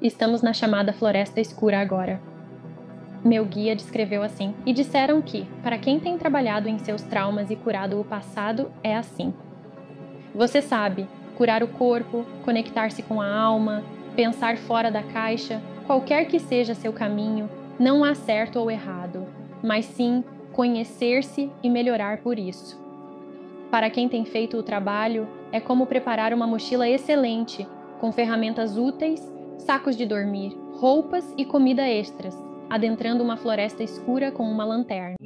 Estamos na chamada Floresta Escura agora. Meu guia descreveu assim, e disseram que, para quem tem trabalhado em seus traumas e curado o passado, é assim. Você sabe, curar o corpo, conectar-se com a alma, pensar fora da caixa, qualquer que seja seu caminho, não há certo ou errado, mas sim conhecer-se e melhorar por isso. Para quem tem feito o trabalho, é como preparar uma mochila excelente, com ferramentas úteis sacos de dormir, roupas e comida extras, adentrando uma floresta escura com uma lanterna.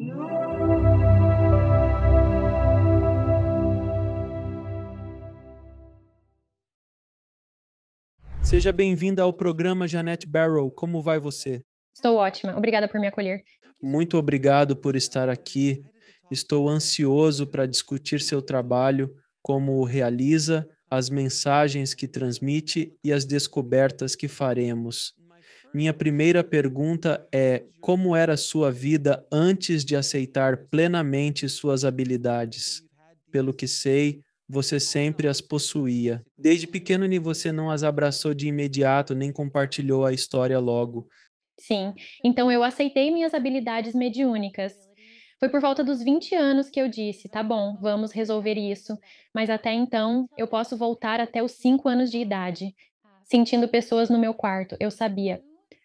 Seja bem-vinda ao programa Janet Barrow. Como vai você? Estou ótima. Obrigada por me acolher. Muito obrigado por estar aqui. Estou ansioso para discutir seu trabalho como realiza as mensagens que transmite e as descobertas que faremos. Minha primeira pergunta é: como era sua vida antes de aceitar plenamente suas habilidades? Pelo que sei, você sempre as possuía. Desde pequeno, você não as abraçou de imediato, nem compartilhou a história logo. Sim, então eu aceitei minhas habilidades mediúnicas. Foi por volta dos 20 anos que eu disse: tá bom, vamos resolver isso, mas até então eu posso voltar até os 5 anos de idade. Sentindo pessoas no meu quarto, eu sabia.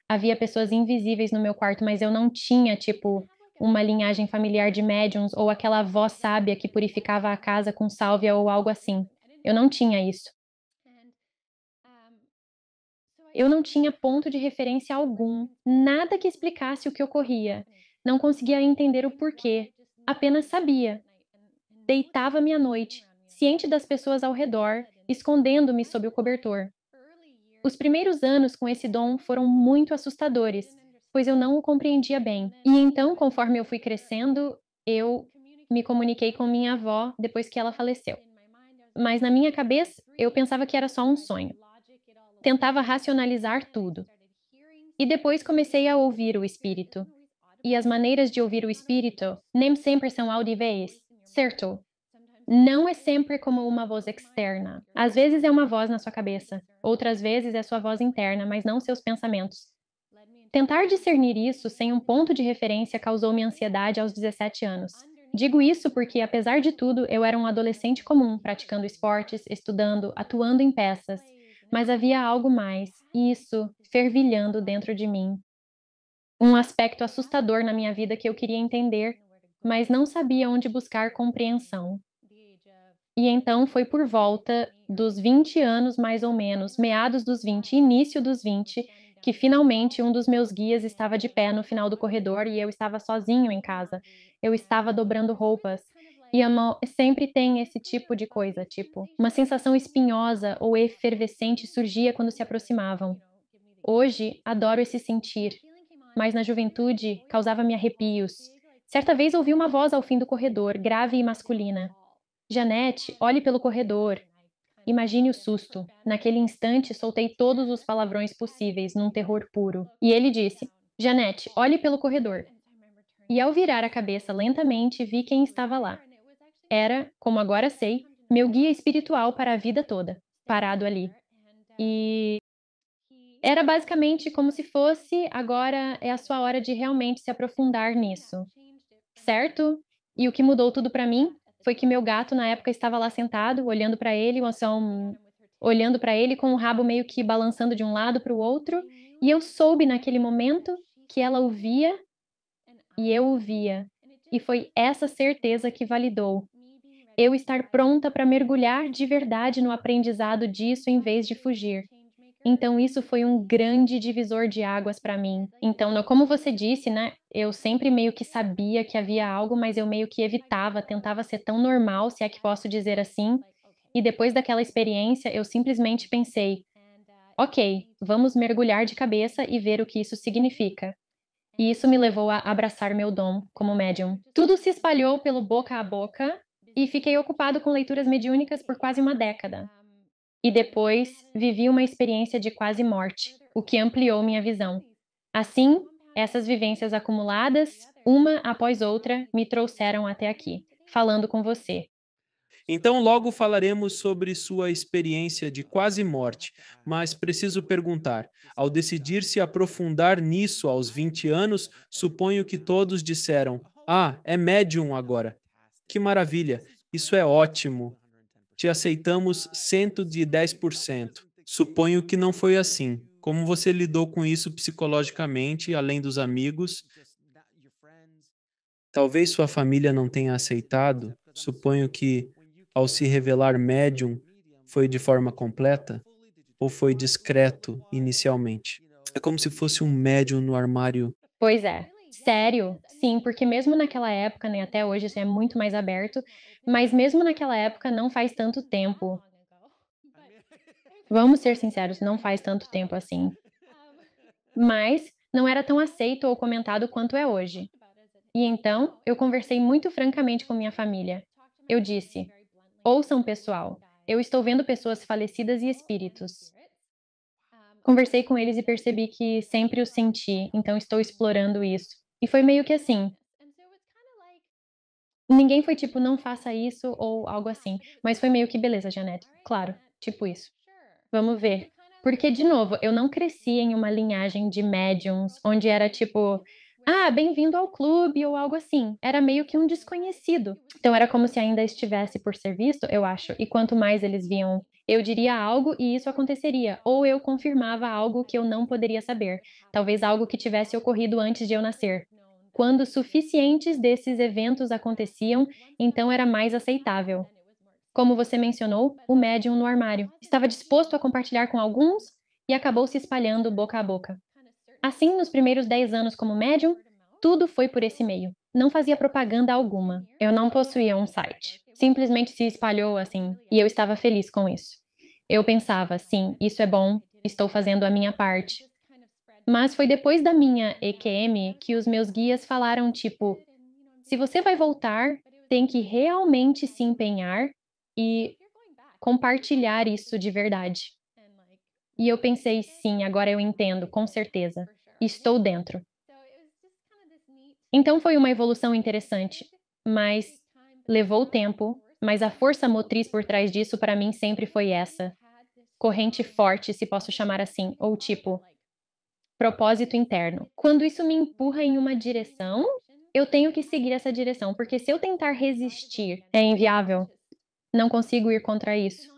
Havia pessoas invisíveis no meu quarto, mas eu não tinha, tipo, uma linhagem familiar de médiums ou aquela avó sábia que purificava a casa com sálvia ou algo assim. Eu não tinha isso. Eu não tinha ponto de referência algum, nada que explicasse o que ocorria. Não conseguia entender o porquê, apenas sabia. Deitava-me à noite, ciente das pessoas ao redor, escondendo-me sob o cobertor. Os primeiros anos com esse dom foram muito assustadores, pois eu não o compreendia bem. E então, conforme eu fui crescendo, eu me comuniquei com minha avó depois que ela faleceu. Mas na minha cabeça, eu pensava que era só um sonho. Tentava racionalizar tudo. E depois comecei a ouvir o espírito e as maneiras de ouvir o Espírito nem sempre são audíveis, certo? Não é sempre como uma voz externa. Às vezes é uma voz na sua cabeça, outras vezes é sua voz interna, mas não seus pensamentos. Tentar discernir isso sem um ponto de referência causou-me ansiedade aos 17 anos. Digo isso porque, apesar de tudo, eu era um adolescente comum, praticando esportes, estudando, atuando em peças. Mas havia algo mais, e isso fervilhando dentro de mim, um aspecto assustador na minha vida que eu queria entender, mas não sabia onde buscar compreensão. E então foi por volta dos 20 anos, mais ou menos, meados dos 20, início dos 20, que finalmente um dos meus guias estava de pé no final do corredor e eu estava sozinho em casa. Eu estava dobrando roupas. E a sempre tem esse tipo de coisa, tipo, uma sensação espinhosa ou efervescente surgia quando se aproximavam. Hoje, adoro esse sentir, mas na juventude causava-me arrepios. Certa vez ouvi uma voz ao fim do corredor, grave e masculina. Janete, olhe pelo corredor. Imagine o susto. Naquele instante, soltei todos os palavrões possíveis, num terror puro. E ele disse: Janete, olhe pelo corredor. E ao virar a cabeça lentamente, vi quem estava lá. Era, como agora sei, meu guia espiritual para a vida toda, parado ali. E era basicamente como se fosse agora é a sua hora de realmente se aprofundar nisso. Certo? E o que mudou tudo para mim foi que meu gato na época estava lá sentado, olhando para ele, olhando para ele com o rabo meio que balançando de um lado para o outro, e eu soube naquele momento que ela ouvia e eu ouvia. E foi essa certeza que validou eu estar pronta para mergulhar de verdade no aprendizado disso em vez de fugir. Então isso foi um grande divisor de águas para mim. Então, como você disse, né, eu sempre meio que sabia que havia algo, mas eu meio que evitava, tentava ser tão normal, se é que posso dizer assim. E depois daquela experiência, eu simplesmente pensei: "OK, vamos mergulhar de cabeça e ver o que isso significa". E isso me levou a abraçar meu dom como médium. Tudo se espalhou pelo boca a boca e fiquei ocupado com leituras mediúnicas por quase uma década. E depois vivi uma experiência de quase morte, o que ampliou minha visão. Assim, essas vivências acumuladas, uma após outra, me trouxeram até aqui, falando com você. Então, logo falaremos sobre sua experiência de quase morte, mas preciso perguntar: ao decidir se aprofundar nisso aos 20 anos, suponho que todos disseram: Ah, é médium agora. Que maravilha, isso é ótimo te aceitamos 110%. Suponho que não foi assim. Como você lidou com isso psicologicamente, além dos amigos? Talvez sua família não tenha aceitado. Suponho que, ao se revelar médium, foi de forma completa? Ou foi discreto inicialmente? É como se fosse um médium no armário. Pois é. Sério? Sim, porque mesmo naquela época, nem né, até hoje, você é muito mais aberto. Mas mesmo naquela época, não faz tanto tempo. Vamos ser sinceros, não faz tanto tempo assim. Mas não era tão aceito ou comentado quanto é hoje. E então, eu conversei muito francamente com minha família. Eu disse: ouçam, pessoal, eu estou vendo pessoas falecidas e espíritos. Conversei com eles e percebi que sempre os senti, então estou explorando isso. E foi meio que assim: Ninguém foi tipo, não faça isso ou algo assim. Mas foi meio que beleza, Janete. Claro, tipo isso. Vamos ver. Porque, de novo, eu não cresci em uma linhagem de médiums onde era tipo, ah, bem-vindo ao clube ou algo assim. Era meio que um desconhecido. Então era como se ainda estivesse por ser visto, eu acho. E quanto mais eles viam, eu diria algo e isso aconteceria, ou eu confirmava algo que eu não poderia saber, talvez algo que tivesse ocorrido antes de eu nascer quando suficientes desses eventos aconteciam, então era mais aceitável. Como você mencionou, o médium no armário estava disposto a compartilhar com alguns e acabou se espalhando boca a boca. Assim, nos primeiros 10 anos como médium, tudo foi por esse meio. Não fazia propaganda alguma. Eu não possuía um site. Simplesmente se espalhou assim, e eu estava feliz com isso. Eu pensava, sim, isso é bom, estou fazendo a minha parte. Mas foi depois da minha EQM que os meus guias falaram tipo, se você vai voltar, tem que realmente se empenhar e compartilhar isso de verdade. E eu pensei, sim, agora eu entendo, com certeza. Estou dentro. Então foi uma evolução interessante, mas levou tempo, mas a força motriz por trás disso para mim sempre foi essa. Corrente forte, se posso chamar assim, ou tipo, propósito interno. Quando isso me empurra em uma direção, eu tenho que seguir essa direção, porque se eu tentar resistir, é inviável. Não consigo ir contra isso.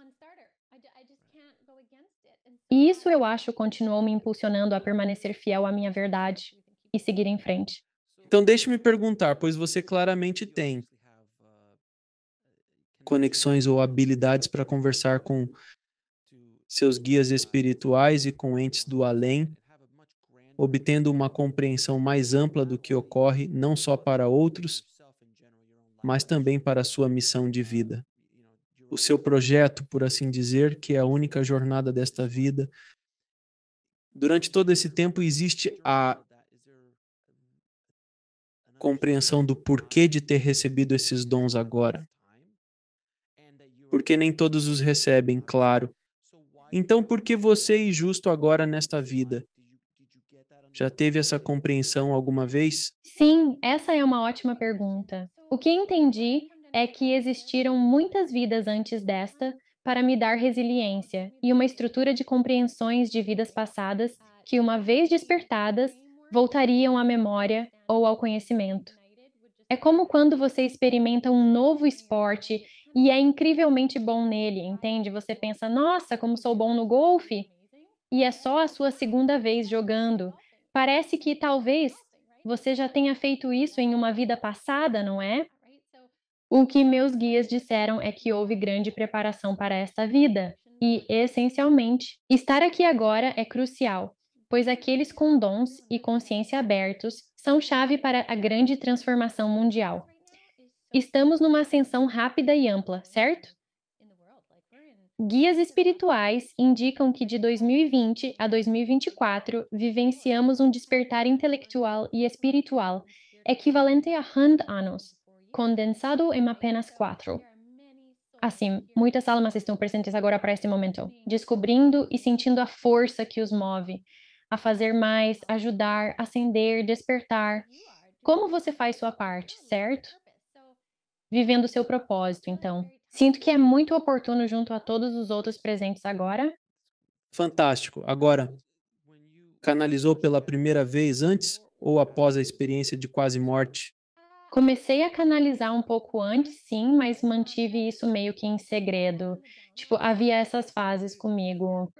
E isso eu acho continuou me impulsionando a permanecer fiel à minha verdade e seguir em frente. Então deixe-me perguntar, pois você claramente tem conexões ou habilidades para conversar com seus guias espirituais e com entes do além obtendo uma compreensão mais ampla do que ocorre não só para outros, mas também para a sua missão de vida. O seu projeto, por assim dizer, que é a única jornada desta vida. Durante todo esse tempo existe a compreensão do porquê de ter recebido esses dons agora. Porque nem todos os recebem, claro. Então, por que você é justo agora nesta vida já teve essa compreensão alguma vez? Sim, essa é uma ótima pergunta. O que entendi é que existiram muitas vidas antes desta para me dar resiliência e uma estrutura de compreensões de vidas passadas que, uma vez despertadas, voltariam à memória ou ao conhecimento. É como quando você experimenta um novo esporte e é incrivelmente bom nele, entende? Você pensa, nossa, como sou bom no golfe! E é só a sua segunda vez jogando. Parece que talvez você já tenha feito isso em uma vida passada, não é? O que meus guias disseram é que houve grande preparação para esta vida, e, essencialmente, estar aqui agora é crucial, pois aqueles com dons e consciência abertos são chave para a grande transformação mundial. Estamos numa ascensão rápida e ampla, certo? Guias espirituais indicam que de 2020 a 2024 vivenciamos um despertar intelectual e espiritual equivalente a 100 anos, condensado em apenas quatro. Assim, muitas almas estão presentes agora para este momento, descobrindo e sentindo a força que os move a fazer mais, ajudar, acender, despertar. Como você faz sua parte, certo? Vivendo seu propósito, então, Sinto que é muito oportuno junto a todos os outros presentes agora. Fantástico. Agora, canalizou pela primeira vez antes ou após a experiência de quase morte? Comecei a canalizar um pouco antes, sim, mas mantive isso meio que em segredo. Tipo, havia essas fases comigo.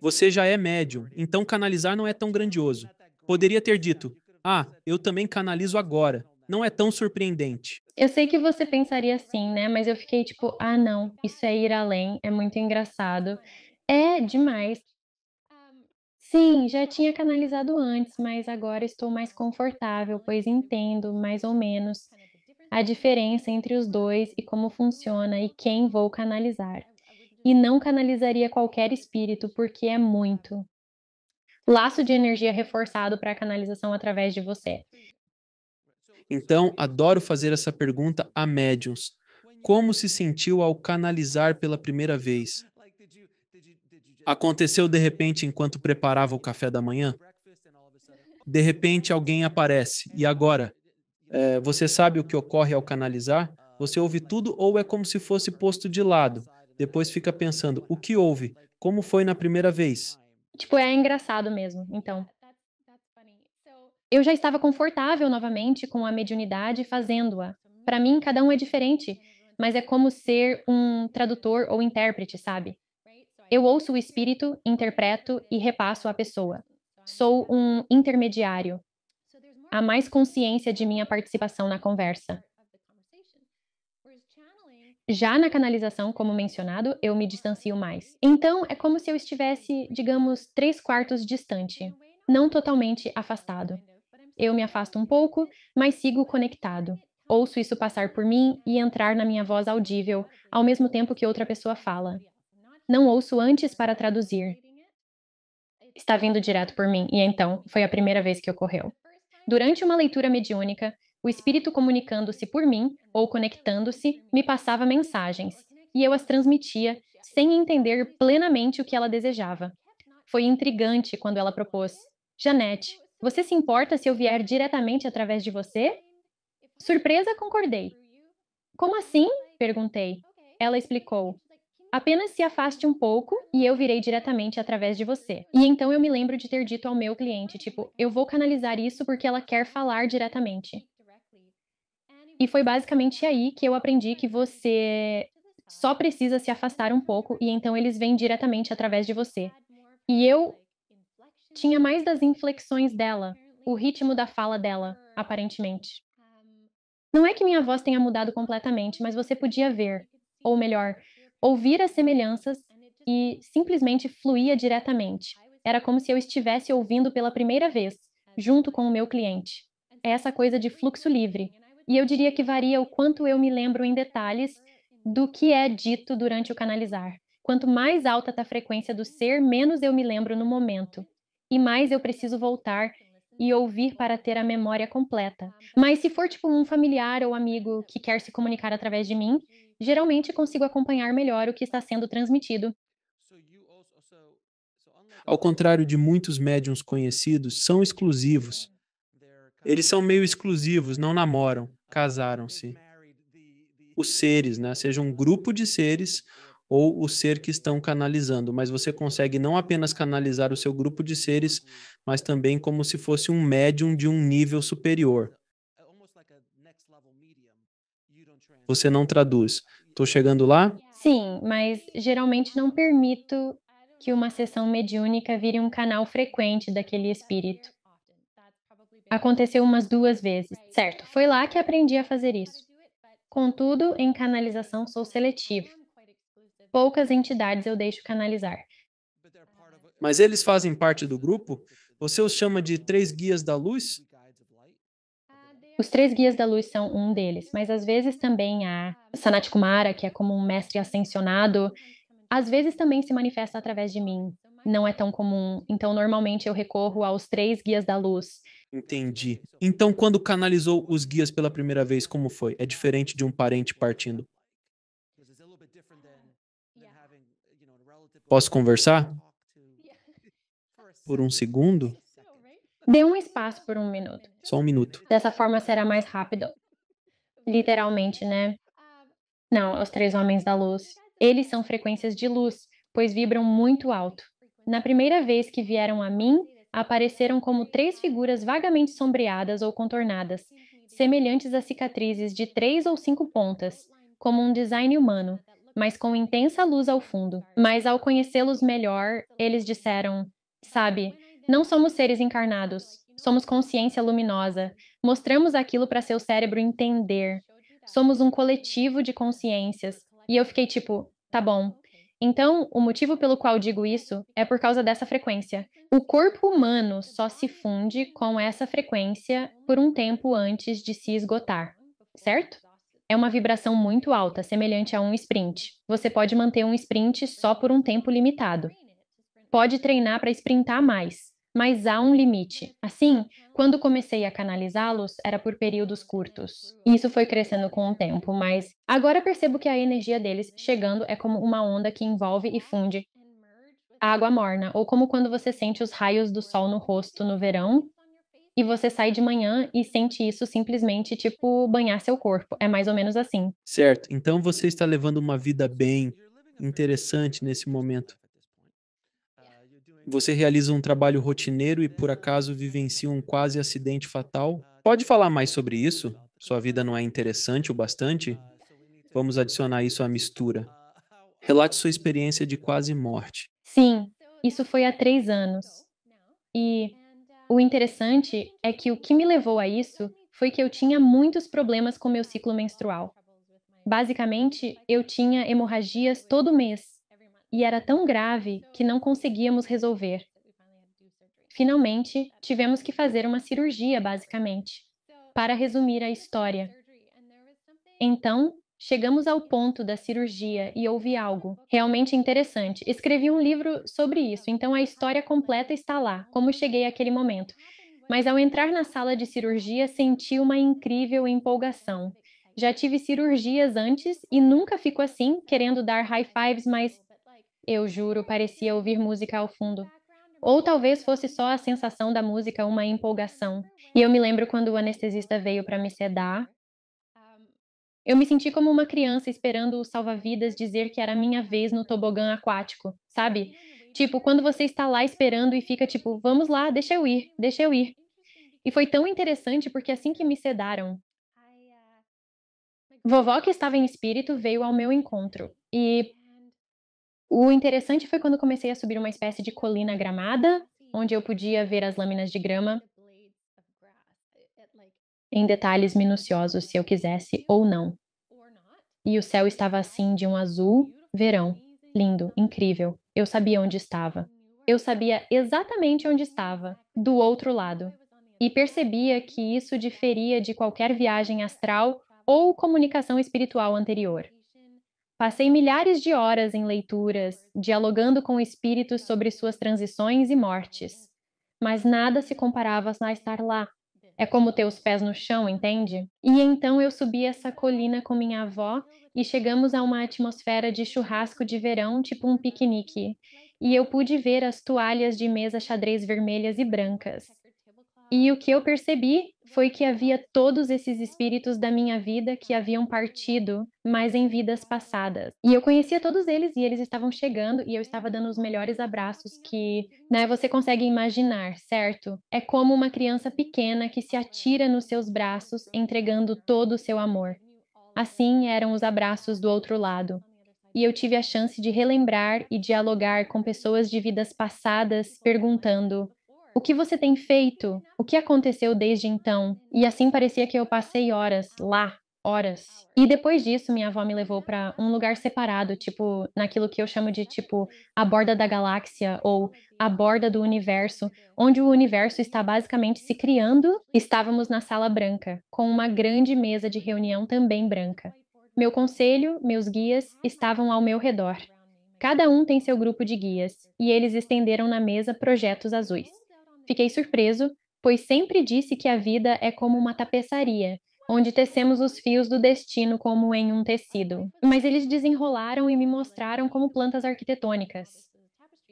Você já é médium, então canalizar não é tão grandioso. Poderia ter dito: Ah, eu também canalizo agora não é tão surpreendente. Eu sei que você pensaria assim, né? Mas eu fiquei tipo, ah, não, isso é ir além, é muito engraçado. É demais. Sim, já tinha canalizado antes, mas agora estou mais confortável, pois entendo mais ou menos a diferença entre os dois e como funciona e quem vou canalizar. E não canalizaria qualquer espírito, porque é muito. Laço de energia reforçado para a canalização através de você. Então, adoro fazer essa pergunta a médiums. Como se sentiu ao canalizar pela primeira vez? Aconteceu de repente enquanto preparava o café da manhã? De repente alguém aparece. E agora? É, você sabe o que ocorre ao canalizar? Você ouve tudo ou é como se fosse posto de lado? Depois fica pensando: o que houve? Como foi na primeira vez? Tipo, é engraçado mesmo. Então, eu já estava confortável novamente com a mediunidade fazendo-a. Para mim, cada um é diferente, mas é como ser um tradutor ou intérprete, sabe? Eu ouço o espírito, interpreto e repasso à pessoa. Sou um intermediário. Há mais consciência de minha participação na conversa. Já na canalização, como mencionado, eu me distancio mais. Então, é como se eu estivesse, digamos, três quartos distante, não totalmente afastado eu me afasto um pouco, mas sigo conectado. Ouço isso passar por mim e entrar na minha voz audível, ao mesmo tempo que outra pessoa fala. Não ouço antes para traduzir. Está vindo direto por mim, e então foi a primeira vez que ocorreu. Durante uma leitura mediúnica, o espírito comunicando-se por mim ou conectando-se me passava mensagens, e eu as transmitia sem entender plenamente o que ela desejava. Foi intrigante quando ela propôs: Janete, você se importa se eu vier diretamente através de você? Surpresa, concordei. Como assim? perguntei. Ela explicou. Apenas se afaste um pouco e eu virei diretamente através de você. E então eu me lembro de ter dito ao meu cliente, tipo, eu vou canalizar isso porque ela quer falar diretamente. E foi basicamente aí que eu aprendi que você só precisa se afastar um pouco e então eles vêm diretamente através de você. E eu tinha mais das inflexões dela, o ritmo da fala dela, aparentemente. Não é que minha voz tenha mudado completamente, mas você podia ver, ou melhor, ouvir as semelhanças e simplesmente fluía diretamente. Era como se eu estivesse ouvindo pela primeira vez, junto com o meu cliente. É essa coisa de fluxo livre. E eu diria que varia o quanto eu me lembro em detalhes do que é dito durante o canalizar. Quanto mais alta está a frequência do ser, menos eu me lembro no momento e mais eu preciso voltar e ouvir para ter a memória completa. Mas se for tipo um familiar ou amigo que quer se comunicar através de mim, geralmente consigo acompanhar melhor o que está sendo transmitido. Ao contrário de muitos médiums conhecidos, são exclusivos. Eles são meio exclusivos, não namoram, casaram-se. Os seres, né? Seja um grupo de seres ou o ser que estão canalizando, mas você consegue não apenas canalizar o seu grupo de seres, mas também como se fosse um médium de um nível superior. Você não traduz. Estou chegando lá? Sim, mas geralmente não permito que uma sessão mediúnica vire um canal frequente daquele espírito. Aconteceu umas duas vezes, certo? Foi lá que aprendi a fazer isso. Contudo, em canalização sou seletivo poucas entidades eu deixo canalizar. Mas eles fazem parte do grupo? Você os chama de três guias da luz? Os três guias da luz são um deles, mas às vezes também a Sanat Kumara, que é como um mestre ascensionado, às vezes também se manifesta através de mim. Não é tão comum, então normalmente eu recorro aos três guias da luz. Entendi. Então, quando canalizou os guias pela primeira vez, como foi? É diferente de um parente partindo? Posso conversar? Por um segundo? Dê um espaço por um minuto. Só um minuto. Dessa forma será mais rápido. Literalmente, né? Não, é os três homens da luz. Eles são frequências de luz, pois vibram muito alto. Na primeira vez que vieram a mim, apareceram como três figuras vagamente sombreadas ou contornadas, semelhantes a cicatrizes de três ou cinco pontas, como um design humano, mas com intensa luz ao fundo. Mas ao conhecê-los melhor, eles disseram: Sabe, não somos seres encarnados, somos consciência luminosa. Mostramos aquilo para seu cérebro entender. Somos um coletivo de consciências. E eu fiquei tipo: Tá bom. Então, o motivo pelo qual digo isso é por causa dessa frequência. O corpo humano só se funde com essa frequência por um tempo antes de se esgotar, certo? é uma vibração muito alta, semelhante a um sprint. Você pode manter um sprint só por um tempo limitado. Pode treinar para sprintar mais, mas há um limite. Assim, quando comecei a canalizá-los, era por períodos curtos. Isso foi crescendo com o tempo, mas agora percebo que a energia deles chegando é como uma onda que envolve e funde a água morna, ou como quando você sente os raios do sol no rosto no verão e você sai de manhã e sente isso simplesmente, tipo, banhar seu corpo. É mais ou menos assim. Certo. Então você está levando uma vida bem interessante nesse momento. Você realiza um trabalho rotineiro e por acaso vivencia um quase acidente fatal? Pode falar mais sobre isso? Sua vida não é interessante o bastante? Vamos adicionar isso à mistura. Relate sua experiência de quase morte. Sim, isso foi há três anos. E o interessante é que o que me levou a isso foi que eu tinha muitos problemas com meu ciclo menstrual. Basicamente, eu tinha hemorragias todo mês e era tão grave que não conseguíamos resolver. Finalmente, tivemos que fazer uma cirurgia, basicamente. Para resumir a história. Então, Chegamos ao ponto da cirurgia e ouvi algo realmente interessante. Escrevi um livro sobre isso, então a história completa está lá, como cheguei àquele momento. Mas ao entrar na sala de cirurgia, senti uma incrível empolgação. Já tive cirurgias antes e nunca fico assim, querendo dar high fives, mas eu juro, parecia ouvir música ao fundo. Ou talvez fosse só a sensação da música, uma empolgação. E eu me lembro quando o anestesista veio para me sedar, eu me senti como uma criança esperando o salva-vidas dizer que era minha vez no tobogã aquático, sabe? Tipo, quando você está lá esperando e fica tipo, vamos lá, deixa eu ir, deixa eu ir. E foi tão interessante porque assim que me sedaram, vovó que estava em espírito veio ao meu encontro. E o interessante foi quando comecei a subir uma espécie de colina gramada, onde eu podia ver as lâminas de grama em detalhes minuciosos se eu quisesse ou não. E o céu estava assim de um azul, verão, lindo, incrível. Eu sabia onde estava. Eu sabia exatamente onde estava, do outro lado. E percebia que isso diferia de qualquer viagem astral ou comunicação espiritual anterior. Passei milhares de horas em leituras, dialogando com espíritos sobre suas transições e mortes, mas nada se comparava a estar lá, é como ter os pés no chão, entende? E então eu subi essa colina com minha avó e chegamos a uma atmosfera de churrasco de verão, tipo um piquenique. E eu pude ver as toalhas de mesa xadrez vermelhas e brancas. E o que eu percebi foi que havia todos esses espíritos da minha vida que haviam partido, mas em vidas passadas. E eu conhecia todos eles e eles estavam chegando e eu estava dando os melhores abraços que, né, você consegue imaginar, certo? É como uma criança pequena que se atira nos seus braços, entregando todo o seu amor. Assim eram os abraços do outro lado. E eu tive a chance de relembrar e dialogar com pessoas de vidas passadas, perguntando: o que você tem feito? O que aconteceu desde então? E assim parecia que eu passei horas lá, horas. E depois disso, minha avó me levou para um lugar separado, tipo, naquilo que eu chamo de tipo a borda da galáxia ou a borda do universo, onde o universo está basicamente se criando. Estávamos na sala branca, com uma grande mesa de reunião também branca. Meu conselho, meus guias estavam ao meu redor. Cada um tem seu grupo de guias, e eles estenderam na mesa projetos azuis. Fiquei surpreso, pois sempre disse que a vida é como uma tapeçaria, onde tecemos os fios do destino como em um tecido. Mas eles desenrolaram e me mostraram como plantas arquitetônicas.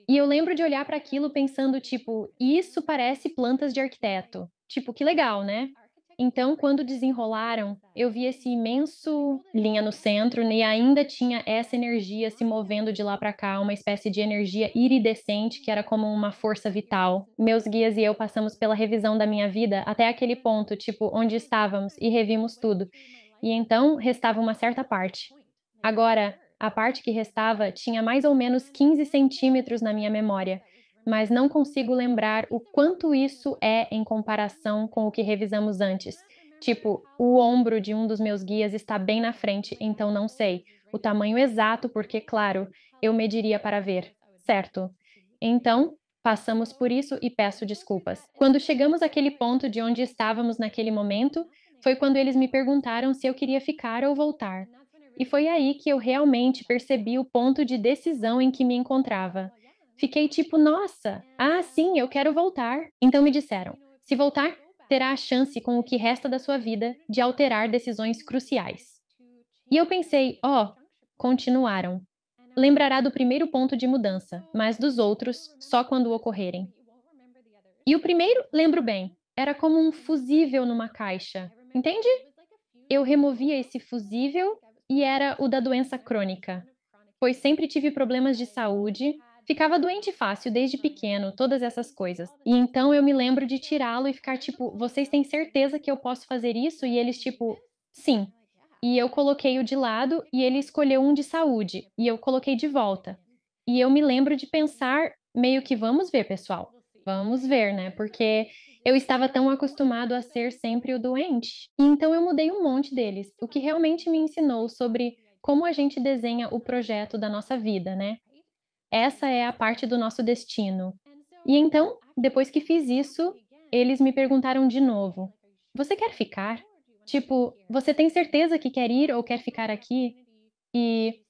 E eu lembro de olhar para aquilo pensando, tipo, isso parece plantas de arquiteto. Tipo, que legal, né? Então, quando desenrolaram, eu vi esse imenso linha no centro né, e ainda tinha essa energia se movendo de lá para cá, uma espécie de energia iridescente que era como uma força vital. Meus guias e eu passamos pela revisão da minha vida até aquele ponto, tipo, onde estávamos e revimos tudo. E então restava uma certa parte. Agora, a parte que restava tinha mais ou menos 15 centímetros na minha memória mas não consigo lembrar o quanto isso é em comparação com o que revisamos antes. Tipo, o ombro de um dos meus guias está bem na frente, então não sei. O tamanho exato, porque, claro, eu mediria para ver, certo? Então, passamos por isso e peço desculpas. Quando chegamos àquele ponto de onde estávamos naquele momento, foi quando eles me perguntaram se eu queria ficar ou voltar. E foi aí que eu realmente percebi o ponto de decisão em que me encontrava. Fiquei tipo, nossa, ah, sim, eu quero voltar. Então me disseram: se voltar, terá a chance com o que resta da sua vida de alterar decisões cruciais. E eu pensei, ó, oh, continuaram. Lembrará do primeiro ponto de mudança, mas dos outros só quando ocorrerem. E o primeiro, lembro bem, era como um fusível numa caixa, entende? Eu removia esse fusível e era o da doença crônica, pois sempre tive problemas de saúde Ficava doente fácil desde uhum. pequeno, todas essas coisas. E então eu me lembro de tirá-lo e ficar tipo, vocês têm certeza que eu posso fazer isso? E eles tipo, sim. E eu coloquei o de lado e ele escolheu um de saúde e eu coloquei de volta. E eu me lembro de pensar meio que vamos ver, pessoal. Vamos ver, né? Porque eu estava tão acostumado a ser sempre o doente. E então eu mudei um monte deles, o que realmente me ensinou sobre como a gente desenha o projeto da nossa vida, né? Essa é a parte do nosso destino. E então, depois que fiz isso, eles me perguntaram de novo: Você quer ficar? Tipo, você tem certeza que quer ir ou quer ficar aqui? E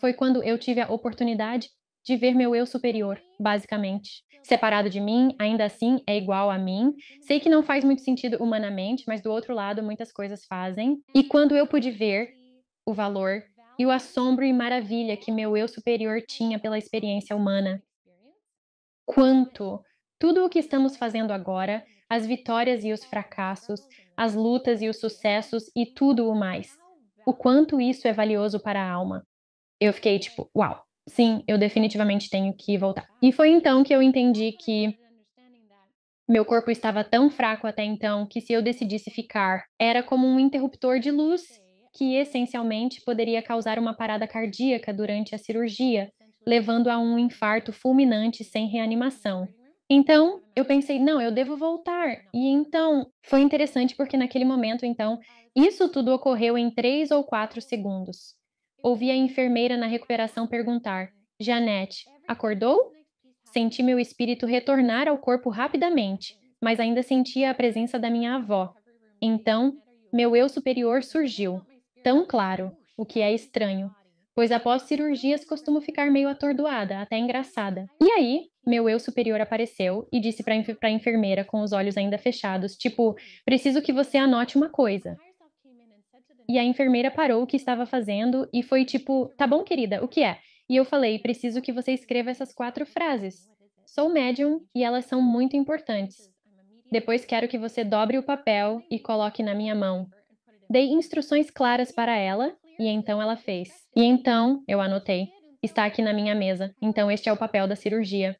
foi quando eu tive a oportunidade de ver meu eu superior, basicamente. Separado de mim, ainda assim é igual a mim. Sei que não faz muito sentido humanamente, mas do outro lado muitas coisas fazem. E quando eu pude ver o valor e o assombro e maravilha que meu eu superior tinha pela experiência humana. Quanto tudo o que estamos fazendo agora, as vitórias e os fracassos, as lutas e os sucessos e tudo o mais. O quanto isso é valioso para a alma. Eu fiquei tipo, uau, sim, eu definitivamente tenho que voltar. E foi então que eu entendi que meu corpo estava tão fraco até então que se eu decidisse ficar, era como um interruptor de luz que essencialmente poderia causar uma parada cardíaca durante a cirurgia, levando a um infarto fulminante sem reanimação. Então, eu pensei, não, eu devo voltar. E então, foi interessante porque naquele momento, então, isso tudo ocorreu em três ou quatro segundos. Ouvi a enfermeira na recuperação perguntar: Janete, acordou? Senti meu espírito retornar ao corpo rapidamente, mas ainda sentia a presença da minha avó. Então, meu eu superior surgiu tão claro, o que é estranho, pois após cirurgias costumo ficar meio atordoada, até engraçada. E aí, meu eu superior apareceu e disse para a enfermeira com os olhos ainda fechados, tipo, preciso que você anote uma coisa. E a enfermeira parou o que estava fazendo e foi tipo, tá bom, querida, o que é? E eu falei, preciso que você escreva essas quatro frases. Sou médium e elas são muito importantes. Depois quero que você dobre o papel e coloque na minha mão. Dei instruções claras para ela, e então ela fez. E então, eu anotei, está aqui na minha mesa, então este é o papel da cirurgia.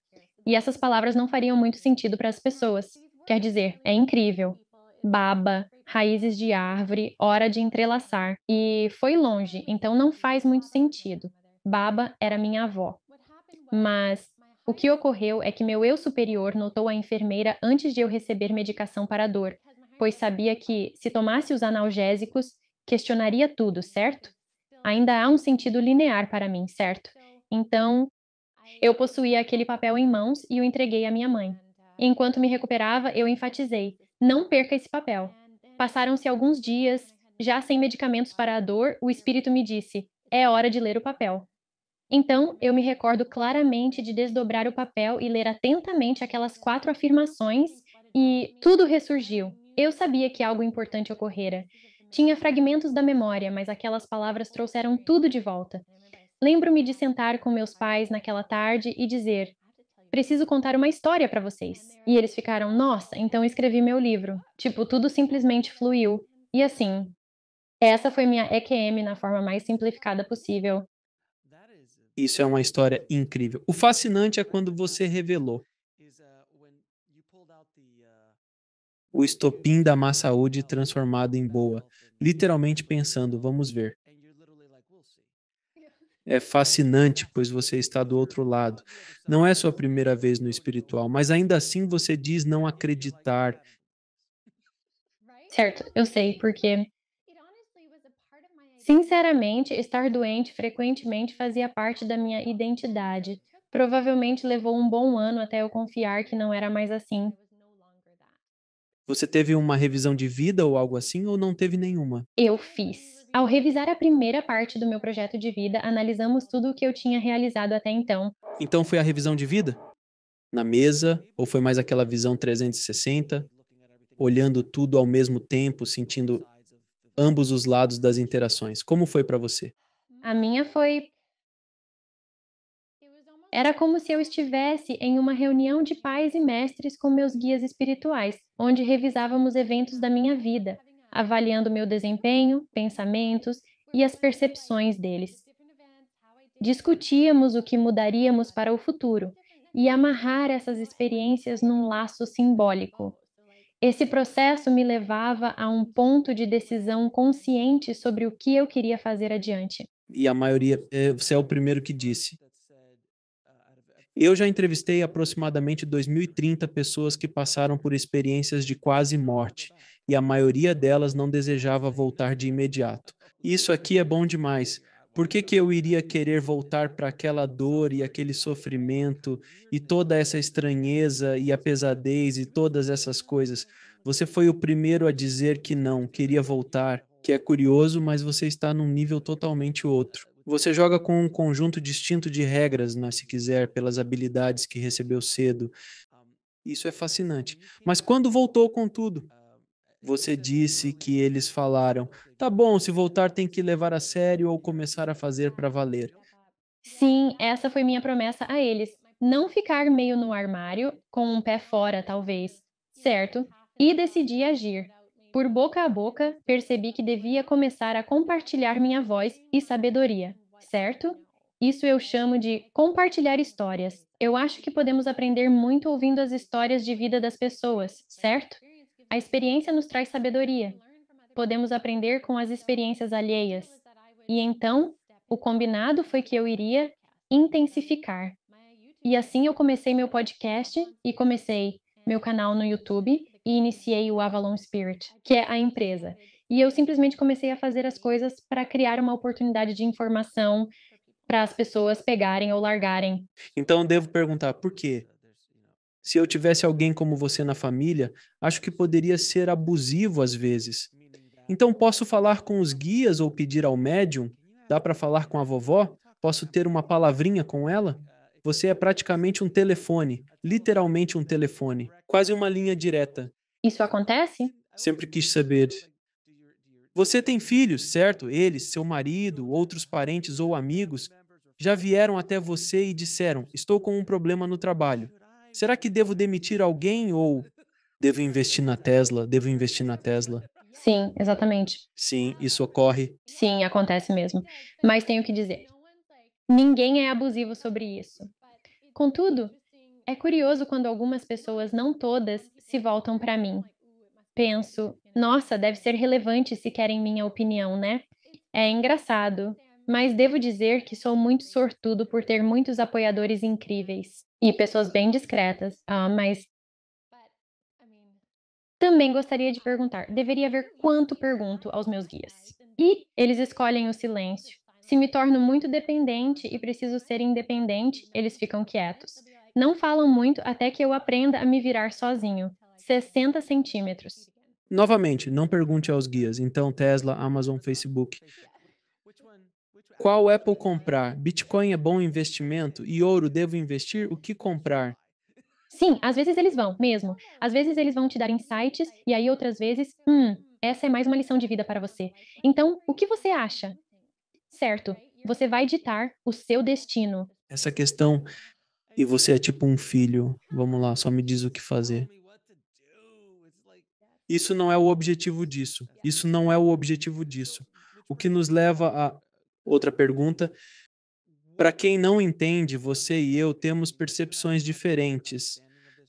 E essas palavras não fariam muito sentido para as pessoas. Quer dizer, é incrível. Baba, raízes de árvore, hora de entrelaçar. E foi longe, então não faz muito sentido. Baba era minha avó. Mas o que ocorreu é que meu eu superior notou a enfermeira antes de eu receber medicação para dor, pois sabia que, se tomasse os analgésicos, questionaria tudo, certo? Ainda há um sentido linear para mim, certo? Então, eu possuía aquele papel em mãos e o entreguei à minha mãe. Enquanto me recuperava, eu enfatizei: não perca esse papel. Passaram-se alguns dias, já sem medicamentos para a dor, o espírito me disse: é hora de ler o papel. Então, eu me recordo claramente de desdobrar o papel e ler atentamente aquelas quatro afirmações, e tudo ressurgiu. Eu sabia que algo importante ocorrera. Tinha fragmentos da memória, mas aquelas palavras trouxeram tudo de volta. Lembro-me de sentar com meus pais naquela tarde e dizer: Preciso contar uma história para vocês. E eles ficaram: Nossa, então escrevi meu livro. Tipo, tudo simplesmente fluiu. E assim. Essa foi minha EQM na forma mais simplificada possível. Isso é uma história incrível. O fascinante é quando você revelou. o estopim da má saúde transformado em boa, literalmente pensando, vamos ver. É fascinante, pois você está do outro lado. Não é sua primeira vez no espiritual, mas ainda assim você diz não acreditar. Certo, eu sei, porque Sinceramente, estar doente frequentemente fazia parte da minha identidade. Provavelmente levou um bom ano até eu confiar que não era mais assim, você teve uma revisão de vida ou algo assim, ou não teve nenhuma? Eu fiz. Ao revisar a primeira parte do meu projeto de vida, analisamos tudo o que eu tinha realizado até então. Então foi a revisão de vida? Na mesa? Ou foi mais aquela visão 360? Olhando tudo ao mesmo tempo, sentindo ambos os lados das interações. Como foi para você? A minha foi era como se eu estivesse em uma reunião de pais e mestres com meus guias espirituais onde revisávamos eventos da minha vida, avaliando meu desempenho, pensamentos e as percepções deles. Discutíamos o que mudaríamos para o futuro e amarrar essas experiências num laço simbólico. Esse processo me levava a um ponto de decisão consciente sobre o que eu queria fazer adiante. E a maioria, eh, você é o primeiro que disse, eu já entrevistei aproximadamente 2.030 pessoas que passaram por experiências de quase morte, e a maioria delas não desejava voltar de imediato. Isso aqui é bom demais. Por que, que eu iria querer voltar para aquela dor e aquele sofrimento e toda essa estranheza e a pesadez e todas essas coisas? Você foi o primeiro a dizer que não, queria voltar, que é curioso, mas você está num nível totalmente outro. Você joga com um conjunto distinto de regras, né, se quiser, pelas habilidades que recebeu cedo. Isso é fascinante. Mas quando voltou, com tudo, você disse que eles falaram: tá bom, se voltar tem que levar a sério ou começar a fazer para valer. Sim, essa foi minha promessa a eles. Não ficar meio no armário, com um pé fora, talvez, certo? E decidi agir. Por boca a boca, percebi que devia começar a compartilhar minha voz e sabedoria, certo? Isso eu chamo de compartilhar histórias. Eu acho que podemos aprender muito ouvindo as histórias de vida das pessoas, certo? A experiência nos traz sabedoria. Podemos aprender com as experiências alheias. E então, o combinado foi que eu iria intensificar. E assim eu comecei meu podcast e comecei meu canal no YouTube e iniciei o Avalon Spirit, que é a empresa. E eu simplesmente comecei a fazer as coisas para criar uma oportunidade de informação para as pessoas pegarem ou largarem. Então devo perguntar por quê? Se eu tivesse alguém como você na família, acho que poderia ser abusivo às vezes. Então posso falar com os guias ou pedir ao médium? Dá para falar com a vovó? Posso ter uma palavrinha com ela? Você é praticamente um telefone, literalmente um telefone, quase uma linha direta. Isso acontece? Sempre quis saber. Você tem filhos, certo? Eles, seu marido, outros parentes ou amigos já vieram até você e disseram: Estou com um problema no trabalho. Será que devo demitir alguém ou devo investir na Tesla? Devo investir na Tesla? Sim, exatamente. Sim, isso ocorre. Sim, acontece mesmo. Mas tenho que dizer, Ninguém é abusivo sobre isso. Contudo, é curioso quando algumas pessoas, não todas, se voltam para mim. Penso, nossa, deve ser relevante se querem minha opinião, né? É engraçado, mas devo dizer que sou muito sortudo por ter muitos apoiadores incríveis e pessoas bem discretas. Ah, mas também gostaria de perguntar, deveria ver quanto pergunto aos meus guias. E eles escolhem o silêncio. Se me torno muito dependente e preciso ser independente, eles ficam quietos. Não falam muito até que eu aprenda a me virar sozinho. 60 centímetros. Novamente, não pergunte aos guias. Então, Tesla, Amazon, Facebook. Qual Apple comprar? Bitcoin é bom investimento? E ouro devo investir? O que comprar? Sim, às vezes eles vão, mesmo. Às vezes eles vão te dar insights, e aí outras vezes, hum, essa é mais uma lição de vida para você. Então, o que você acha? certo, você vai ditar o seu destino. Essa questão, e você é tipo um filho, vamos lá, só me diz o que fazer. Isso não é o objetivo disso. Isso não é o objetivo disso. O que nos leva a outra pergunta. Para quem não entende, você e eu temos percepções diferentes.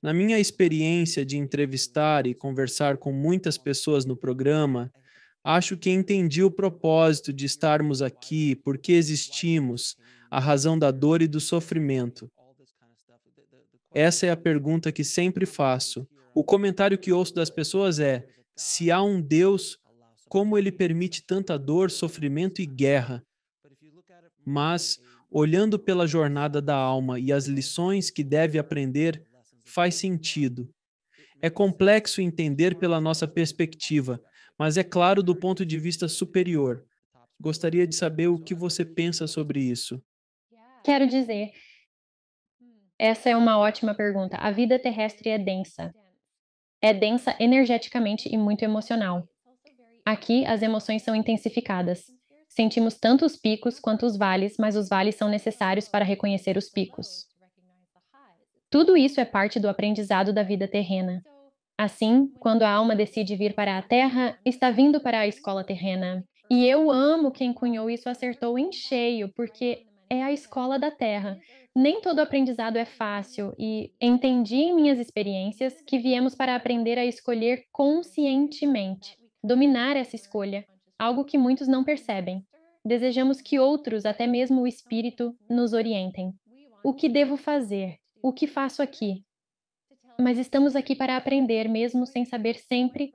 Na minha experiência de entrevistar e conversar com muitas pessoas no programa, Acho que entendi o propósito de estarmos aqui, por que existimos, a razão da dor e do sofrimento. Essa é a pergunta que sempre faço. O comentário que ouço das pessoas é: se há um Deus, como ele permite tanta dor, sofrimento e guerra? Mas, olhando pela jornada da alma e as lições que deve aprender, faz sentido. É complexo entender pela nossa perspectiva, mas é claro do ponto de vista superior. Gostaria de saber o que você pensa sobre isso. Quero dizer, essa é uma ótima pergunta. A vida terrestre é densa. É densa energeticamente e muito emocional. Aqui, as emoções são intensificadas. Sentimos tanto os picos quanto os vales, mas os vales são necessários para reconhecer os picos. Tudo isso é parte do aprendizado da vida terrena. Assim, quando a alma decide vir para a terra, está vindo para a escola terrena. E eu amo quem cunhou isso acertou em cheio, porque é a escola da terra. Nem todo aprendizado é fácil e entendi em minhas experiências que viemos para aprender a escolher conscientemente, dominar essa escolha, algo que muitos não percebem. Desejamos que outros, até mesmo o espírito, nos orientem. O que devo fazer? O que faço aqui? mas estamos aqui para aprender, mesmo sem saber sempre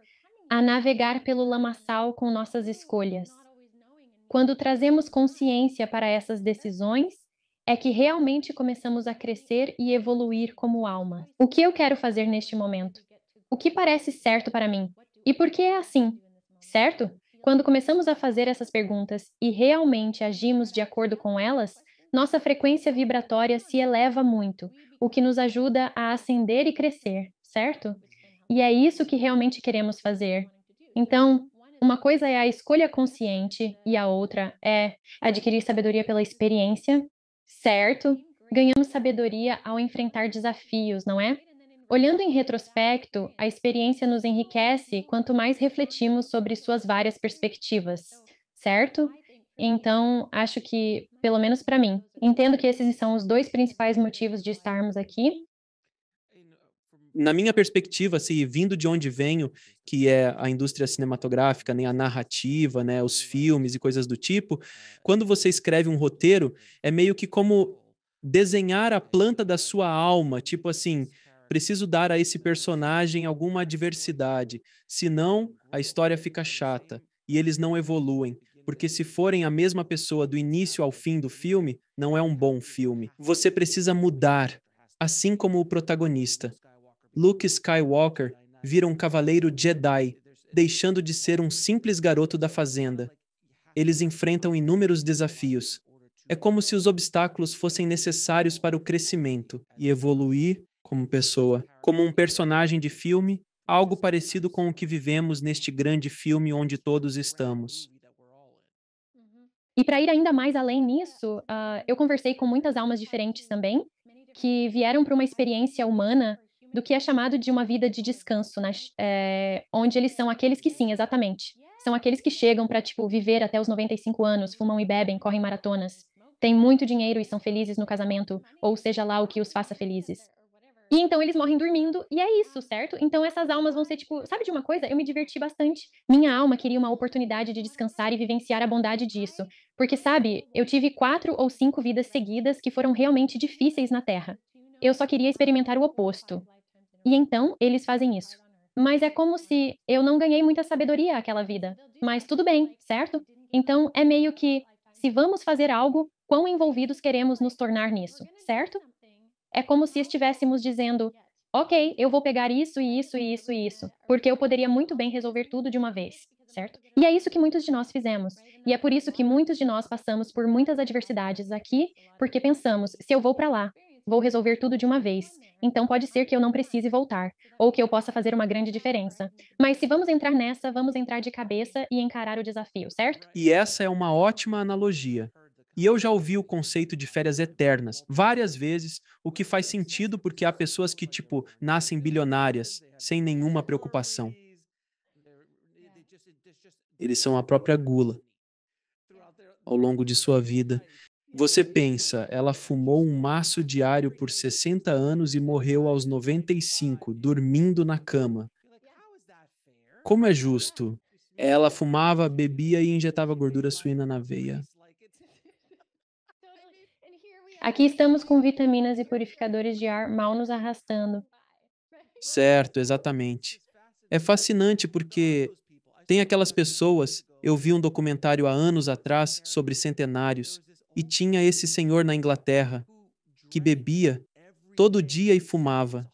a navegar pelo lamaçal com nossas escolhas. Quando trazemos consciência para essas decisões, é que realmente começamos a crescer e evoluir como alma. O que eu quero fazer neste momento? O que parece certo para mim? E por que é assim? Certo? Quando começamos a fazer essas perguntas e realmente agimos de acordo com elas, nossa frequência vibratória se eleva muito, o que nos ajuda a ascender e crescer, certo? E é isso que realmente queremos fazer. Então, uma coisa é a escolha consciente e a outra é adquirir sabedoria pela experiência, certo? Ganhamos sabedoria ao enfrentar desafios, não é? Olhando em retrospecto, a experiência nos enriquece quanto mais refletimos sobre suas várias perspectivas, certo? Então, acho que, pelo menos para mim, entendo que esses são os dois principais motivos de estarmos aqui. Na minha perspectiva, assim, vindo de onde venho, que é a indústria cinematográfica, né, a narrativa, né, os filmes e coisas do tipo, quando você escreve um roteiro, é meio que como desenhar a planta da sua alma, tipo assim, preciso dar a esse personagem alguma diversidade, senão a história fica chata e eles não evoluem porque se forem a mesma pessoa do início ao fim do filme, não é um bom filme. Você precisa mudar, assim como o protagonista. Luke Skywalker vira um cavaleiro Jedi, deixando de ser um simples garoto da fazenda. Eles enfrentam inúmeros desafios. É como se os obstáculos fossem necessários para o crescimento e evoluir como pessoa. Como um personagem de filme, algo parecido com o que vivemos neste grande filme onde todos estamos. E para ir ainda mais além é. nisso, uh, eu conversei com muitas almas diferentes também, que vieram para uma experiência humana do que é chamado de uma vida de descanso, é, onde eles são aqueles que sim, exatamente, são aqueles que chegam para tipo viver até os 95 anos, fumam e bebem, correm maratonas, têm muito dinheiro e são felizes no casamento, ou seja lá o que os faça felizes. E então eles morrem dormindo, e é isso, certo? Então essas almas vão ser tipo, sabe de uma coisa? Eu me diverti bastante. Minha alma queria uma oportunidade de descansar e vivenciar a bondade disso. Porque, sabe, eu tive quatro ou cinco vidas seguidas que foram realmente difíceis na Terra. Eu só queria experimentar o oposto. E então eles fazem isso. Mas é como se eu não ganhei muita sabedoria aquela vida. Mas tudo bem, certo? Então é meio que se vamos fazer algo, quão envolvidos queremos nos tornar nisso, certo? É como se estivéssemos dizendo: ok, eu vou pegar isso e isso e isso e isso, porque eu poderia muito bem resolver tudo de uma vez, certo? E é isso que muitos de nós fizemos. E é por isso que muitos de nós passamos por muitas adversidades aqui, porque pensamos: se eu vou para lá, vou resolver tudo de uma vez. Então pode ser que eu não precise voltar, ou que eu possa fazer uma grande diferença. Mas se vamos entrar nessa, vamos entrar de cabeça e encarar o desafio, certo? E essa é uma ótima analogia. E eu já ouvi o conceito de férias eternas várias vezes, o que faz sentido porque há pessoas que, tipo, nascem bilionárias, sem nenhuma preocupação. Eles são a própria gula. Ao longo de sua vida, você pensa, ela fumou um maço diário por 60 anos e morreu aos 95, dormindo na cama. Como é justo? Ela fumava, bebia e injetava gordura suína na veia. Aqui estamos com vitaminas e purificadores de ar mal nos arrastando. Certo, exatamente. É fascinante porque tem aquelas pessoas. Eu vi um documentário há anos atrás sobre centenários e tinha esse senhor na Inglaterra que bebia todo dia e fumava.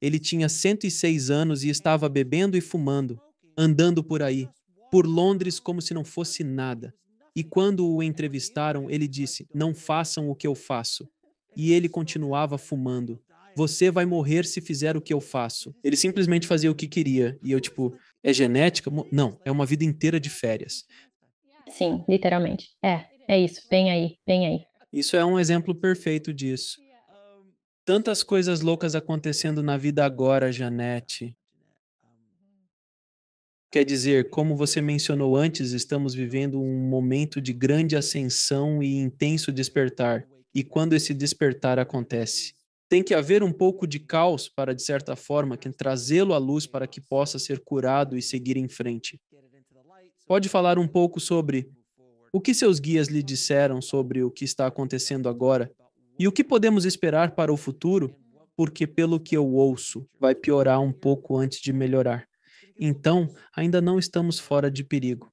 Ele tinha 106 anos e estava bebendo e fumando, andando por aí, por Londres como se não fosse nada. E quando o entrevistaram, ele disse: Não façam o que eu faço. E ele continuava fumando. Você vai morrer se fizer o que eu faço. Ele simplesmente fazia o que queria. E eu, tipo, é genética? Não, é uma vida inteira de férias. Sim, literalmente. É, é isso. Vem aí, vem aí. Isso é um exemplo perfeito disso. Tantas coisas loucas acontecendo na vida agora, Janete. Quer dizer, como você mencionou antes, estamos vivendo um momento de grande ascensão e intenso despertar. E quando esse despertar acontece, tem que haver um pouco de caos para, de certa forma, trazê-lo à luz para que possa ser curado e seguir em frente. Pode falar um pouco sobre o que seus guias lhe disseram sobre o que está acontecendo agora e o que podemos esperar para o futuro, porque, pelo que eu ouço, vai piorar um pouco antes de melhorar. Então, ainda não estamos fora de perigo.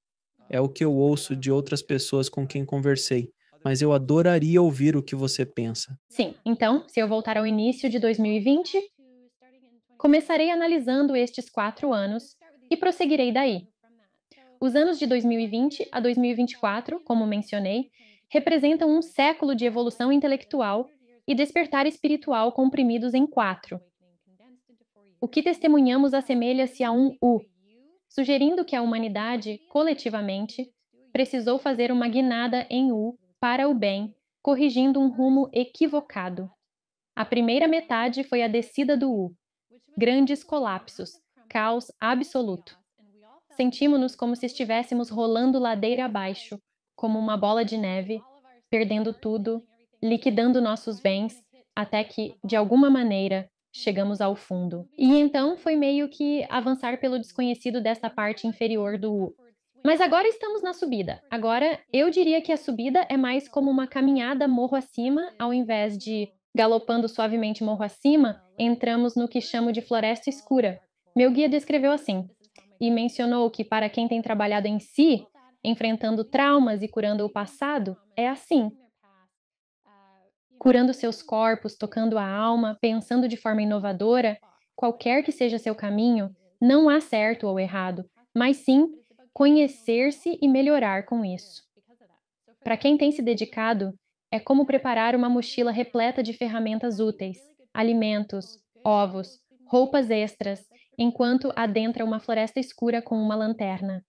É o que eu ouço de outras pessoas com quem conversei, mas eu adoraria ouvir o que você pensa. Sim, então, se eu voltar ao início de 2020, começarei analisando estes quatro anos e prosseguirei daí. Os anos de 2020 a 2024, como mencionei, representam um século de evolução intelectual e despertar espiritual comprimidos em quatro, o que testemunhamos assemelha-se a um U, sugerindo que a humanidade, coletivamente, precisou fazer uma guinada em U para o bem, corrigindo um rumo equivocado. A primeira metade foi a descida do U. Grandes colapsos, caos absoluto. Sentimos-nos como se estivéssemos rolando ladeira abaixo, como uma bola de neve, perdendo tudo, liquidando nossos bens, até que, de alguma maneira, chegamos ao fundo. E então foi meio que avançar pelo desconhecido desta parte inferior do U. Mas agora estamos na subida. Agora, eu diria que a subida é mais como uma caminhada morro acima, ao invés de galopando suavemente morro acima, entramos no que chamo de floresta escura. Meu guia descreveu assim, e mencionou que para quem tem trabalhado em si, enfrentando traumas e curando o passado, é assim curando seus corpos, tocando a alma, pensando de forma inovadora, qualquer que seja seu caminho, não há certo ou errado, mas sim conhecer-se e melhorar com isso. Para quem tem se dedicado, é como preparar uma mochila repleta de ferramentas úteis, alimentos, ovos, roupas extras, enquanto adentra uma floresta escura com uma lanterna.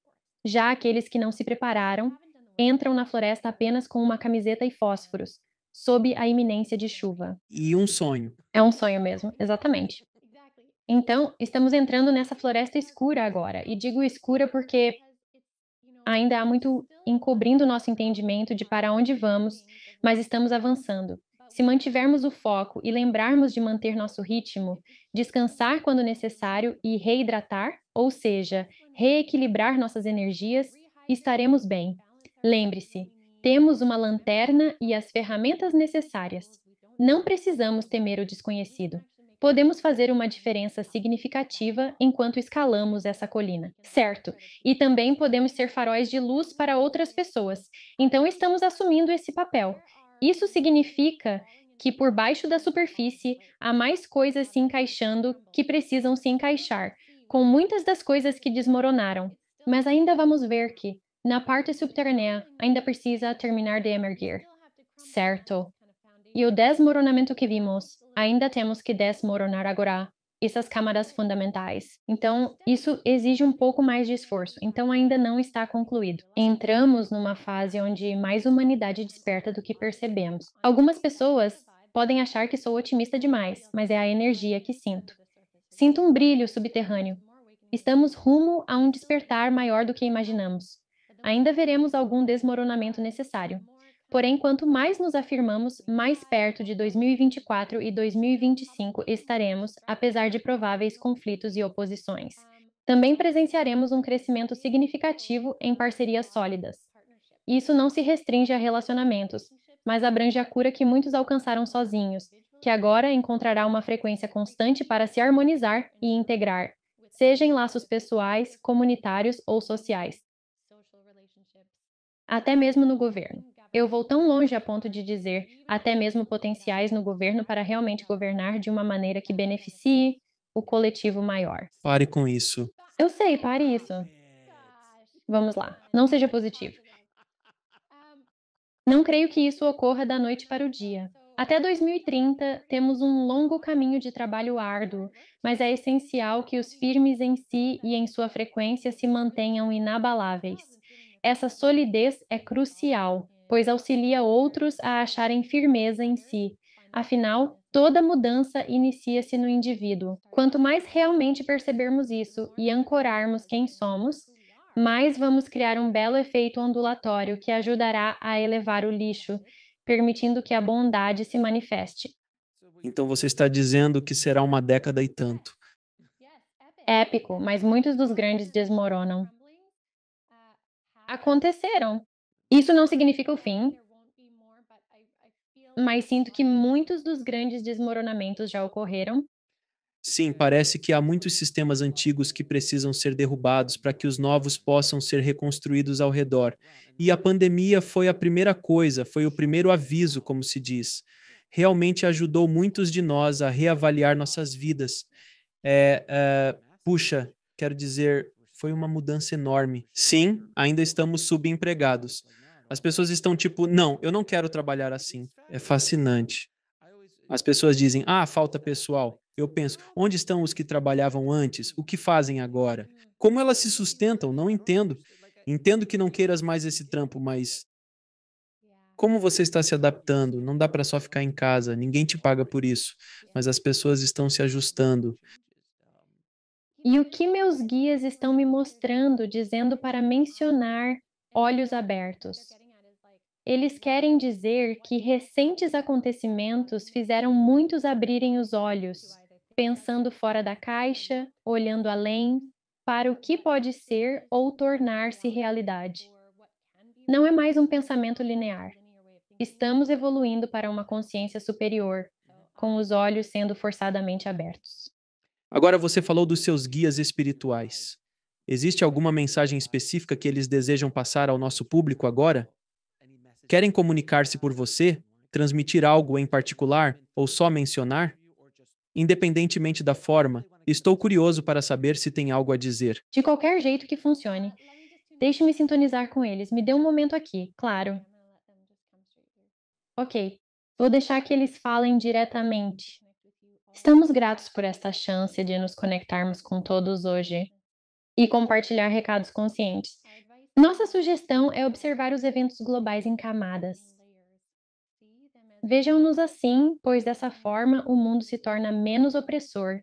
Já aqueles que não se prepararam entram na floresta apenas com uma camiseta e fósforos, sob a iminência de chuva. E um sonho. É um sonho mesmo, exatamente. Então, estamos entrando nessa floresta escura agora. E digo escura porque ainda há muito encobrindo nosso entendimento de para onde vamos, mas estamos avançando. Se mantivermos o foco e lembrarmos de manter nosso ritmo, descansar quando necessário e reidratar, ou seja, reequilibrar nossas energias, estaremos bem. Lembre-se, temos uma lanterna e as ferramentas necessárias. Não precisamos temer o desconhecido. Podemos fazer uma diferença significativa enquanto escalamos essa colina. Certo, e também podemos ser faróis de luz para outras pessoas. Então estamos assumindo esse papel. Isso significa que por baixo da superfície há mais coisas se encaixando que precisam se encaixar, com muitas das coisas que desmoronaram. Mas ainda vamos ver que, na parte subterrânea ainda precisa terminar de emergir. Certo. E o desmoronamento que vimos, ainda temos que desmoronar agora essas câmaras fundamentais. Então, isso exige um pouco mais de esforço, então ainda não está concluído. Entramos numa fase onde mais humanidade desperta do que percebemos. Algumas pessoas podem achar que sou otimista demais, mas é a energia que sinto. Sinto um brilho subterrâneo. Estamos rumo a um despertar maior do que imaginamos ainda veremos algum desmoronamento necessário. Porém, quanto mais nos afirmamos, mais perto de 2024 e 2025 estaremos, apesar de prováveis conflitos e oposições. Também presenciaremos um crescimento significativo em parcerias sólidas. Isso não se restringe a relacionamentos, mas abrange a cura que muitos alcançaram sozinhos, que agora encontrará uma frequência constante para se harmonizar e integrar, seja em laços pessoais, comunitários ou sociais até mesmo no governo. Eu vou tão longe a ponto de dizer até mesmo potenciais no governo para realmente governar de uma maneira que beneficie o coletivo maior. Pare com isso. Eu sei, pare isso. Vamos lá. Não seja positivo. Não creio que isso ocorra da noite para o dia. Até 2030, temos um longo caminho de trabalho árduo, mas é essencial que os firmes em si e em sua frequência se mantenham inabaláveis. Essa solidez é crucial, pois auxilia outros a acharem firmeza em si. Afinal, toda mudança inicia-se no indivíduo. Quanto mais realmente percebermos isso e ancorarmos quem somos, mais vamos criar um belo efeito ondulatório que ajudará a elevar o lixo, permitindo que a bondade se manifeste. Então você está dizendo que será uma década e tanto. Épico, mas muitos dos grandes desmoronam aconteceram. Isso não significa o fim, mas sinto que muitos dos grandes desmoronamentos já ocorreram. Sim, parece que há muitos sistemas antigos que precisam ser derrubados para que os novos possam ser reconstruídos ao redor. E a pandemia foi a primeira coisa, foi o primeiro aviso, como se diz. Realmente ajudou muitos de nós a reavaliar nossas vidas. É, é, puxa, quero dizer, foi uma mudança enorme. Sim, ainda estamos subempregados. As pessoas estão tipo, não, eu não quero trabalhar assim. É fascinante. As pessoas dizem, ah, falta pessoal. Eu penso, onde estão os que trabalhavam antes? O que fazem agora? Como elas se sustentam? Não entendo. Entendo que não queiras mais esse trampo, mas como você está se adaptando? Não dá para só ficar em casa, ninguém te paga por isso, mas as pessoas estão se ajustando. E o que meus guias estão me mostrando, dizendo para mencionar olhos abertos? Eles querem dizer que recentes acontecimentos fizeram muitos abrirem os olhos, pensando fora da caixa, olhando além, para o que pode ser ou tornar-se realidade. Não é mais um pensamento linear. Estamos evoluindo para uma consciência superior, com os olhos sendo forçadamente abertos. Agora você falou dos seus guias espirituais. Existe alguma mensagem específica que eles desejam passar ao nosso público agora? Querem comunicar-se por você, transmitir algo em particular ou só mencionar? Independentemente da forma, estou curioso para saber se tem algo a dizer. De qualquer jeito que funcione. Deixe-me sintonizar com eles. Me dê um momento aqui, claro. Ok, vou deixar que eles falem diretamente. Estamos gratos por esta chance de nos conectarmos com todos hoje e compartilhar recados conscientes. Nossa sugestão é observar os eventos globais em camadas. Vejam-nos assim, pois dessa forma o mundo se torna menos opressor.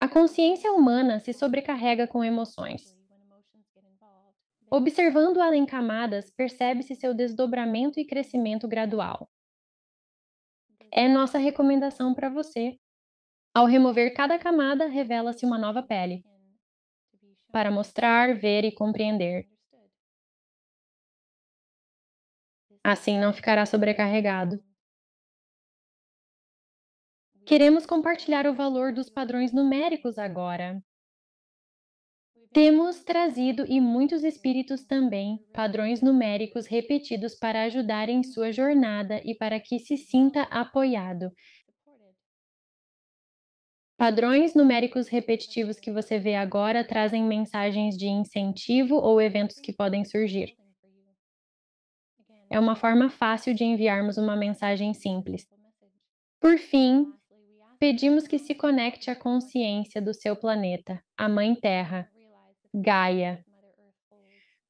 A consciência humana se sobrecarrega com emoções. Observando-a em camadas, percebe-se seu desdobramento e crescimento gradual é nossa recomendação para você. Ao remover cada camada, revela-se uma nova pele para mostrar, ver e compreender. Assim não ficará sobrecarregado. Queremos compartilhar o valor dos padrões numéricos agora. Temos trazido e muitos espíritos também padrões numéricos repetidos para ajudar em sua jornada e para que se sinta apoiado. Padrões numéricos repetitivos que você vê agora trazem mensagens de incentivo ou eventos que podem surgir. É uma forma fácil de enviarmos uma mensagem simples. Por fim, pedimos que se conecte à consciência do seu planeta, a Mãe Terra, Gaia. Oh.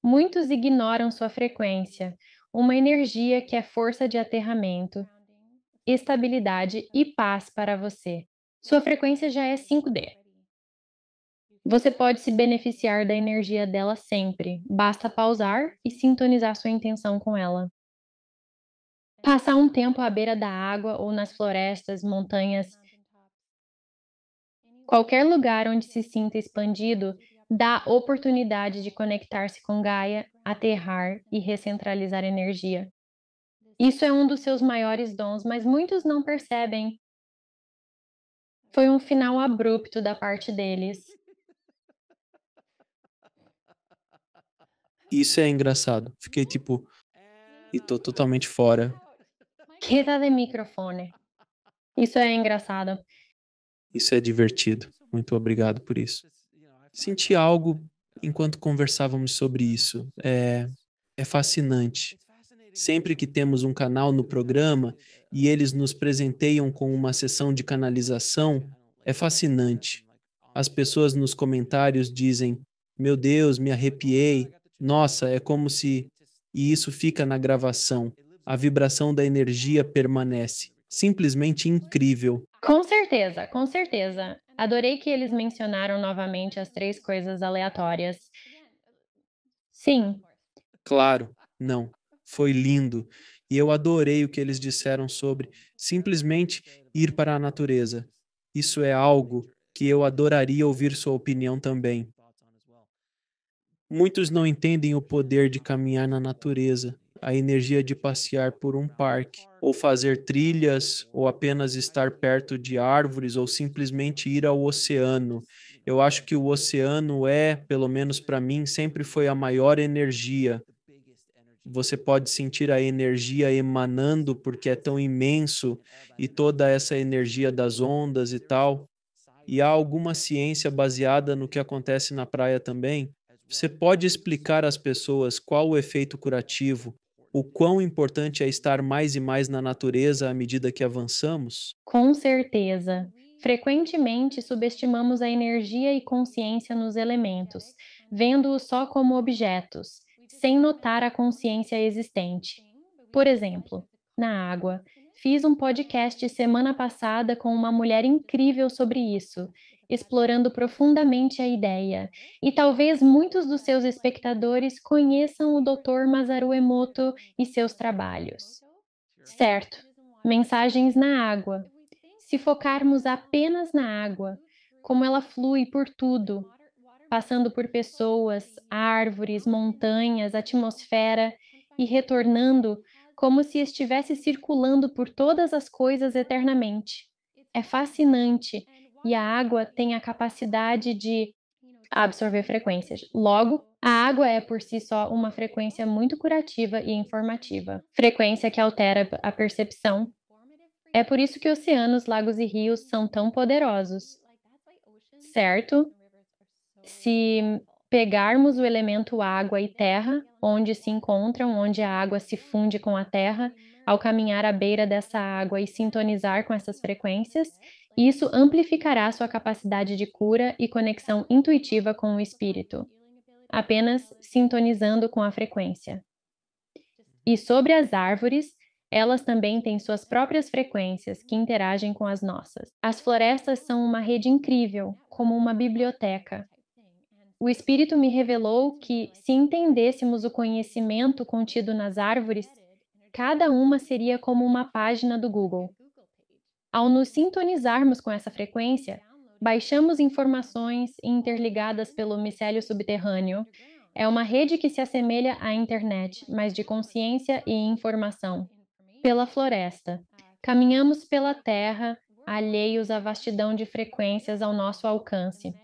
Muitos ignoram sua frequência, uma energia que é força de aterramento, estabilidade e paz para você. Sua frequência já é 5D. Você pode se beneficiar da energia dela sempre, basta pausar e sintonizar sua intenção com ela. Passar um tempo à beira da água ou nas florestas, montanhas, qualquer lugar onde se sinta expandido dá oportunidade de conectar-se com Gaia, aterrar e recentralizar energia. Isso é um dos seus maiores dons, mas muitos não percebem. Foi um final abrupto da parte deles. Isso é engraçado. Fiquei tipo. E tô totalmente fora. Queda de microfone. Isso é engraçado. Isso é divertido. Muito obrigado por isso senti algo enquanto conversávamos sobre isso. É, é fascinante. Sempre que temos um canal no programa e eles nos presenteiam com uma sessão de canalização, é fascinante. As pessoas nos comentários dizem: Meu Deus, me arrepiei. Nossa, é como se. E isso fica na gravação. A vibração da energia permanece. Simplesmente incrível. Com certeza, com certeza. Adorei que eles mencionaram novamente as três coisas aleatórias. Sim. Claro, não. Foi lindo. E eu adorei o que eles disseram sobre simplesmente ir para a natureza. Isso é algo que eu adoraria ouvir sua opinião também. Muitos não entendem o poder de caminhar na natureza, a energia de passear por um parque, ou fazer trilhas, ou apenas estar perto de árvores, ou simplesmente ir ao oceano. Eu acho que o oceano é, pelo menos para mim, sempre foi a maior energia. Você pode sentir a energia emanando porque é tão imenso e toda essa energia das ondas e tal. E há alguma ciência baseada no que acontece na praia também? Você pode explicar às pessoas qual o efeito curativo, o quão importante é estar mais e mais na natureza à medida que avançamos? Com certeza. Frequentemente subestimamos a energia e consciência nos elementos, vendo-os só como objetos, sem notar a consciência existente. Por exemplo, na água, fiz um podcast semana passada com uma mulher incrível sobre isso, explorando profundamente a ideia, e talvez muitos dos seus espectadores conheçam o Dr. Masaru Emoto e seus trabalhos. Certo, mensagens na água. Se focarmos apenas na água, como ela flui por tudo, passando por pessoas, árvores, montanhas, atmosfera e retornando como se estivesse circulando por todas as coisas eternamente. É fascinante e a água tem a capacidade de absorver frequências. Logo, a água é por si só uma frequência muito curativa e informativa, frequência que altera a percepção. É por isso que oceanos, lagos e rios são tão poderosos. Certo? Se pegarmos o elemento água e terra, onde se encontram, onde a água se funde com a terra, ao caminhar à beira dessa água e sintonizar com essas frequências, isso amplificará sua capacidade de cura e conexão intuitiva com o espírito, apenas sintonizando com a frequência. E sobre as árvores, elas também têm suas próprias frequências que interagem com as nossas. As florestas são uma rede incrível, como uma biblioteca. O espírito me revelou que, se entendêssemos o conhecimento contido nas árvores, cada uma seria como uma página do Google. Ao nos sintonizarmos com essa frequência, baixamos informações interligadas pelo micélio subterrâneo. É uma rede que se assemelha à internet, mas de consciência e informação. Pela floresta. Caminhamos pela terra, alheios à vastidão de frequências ao nosso alcance.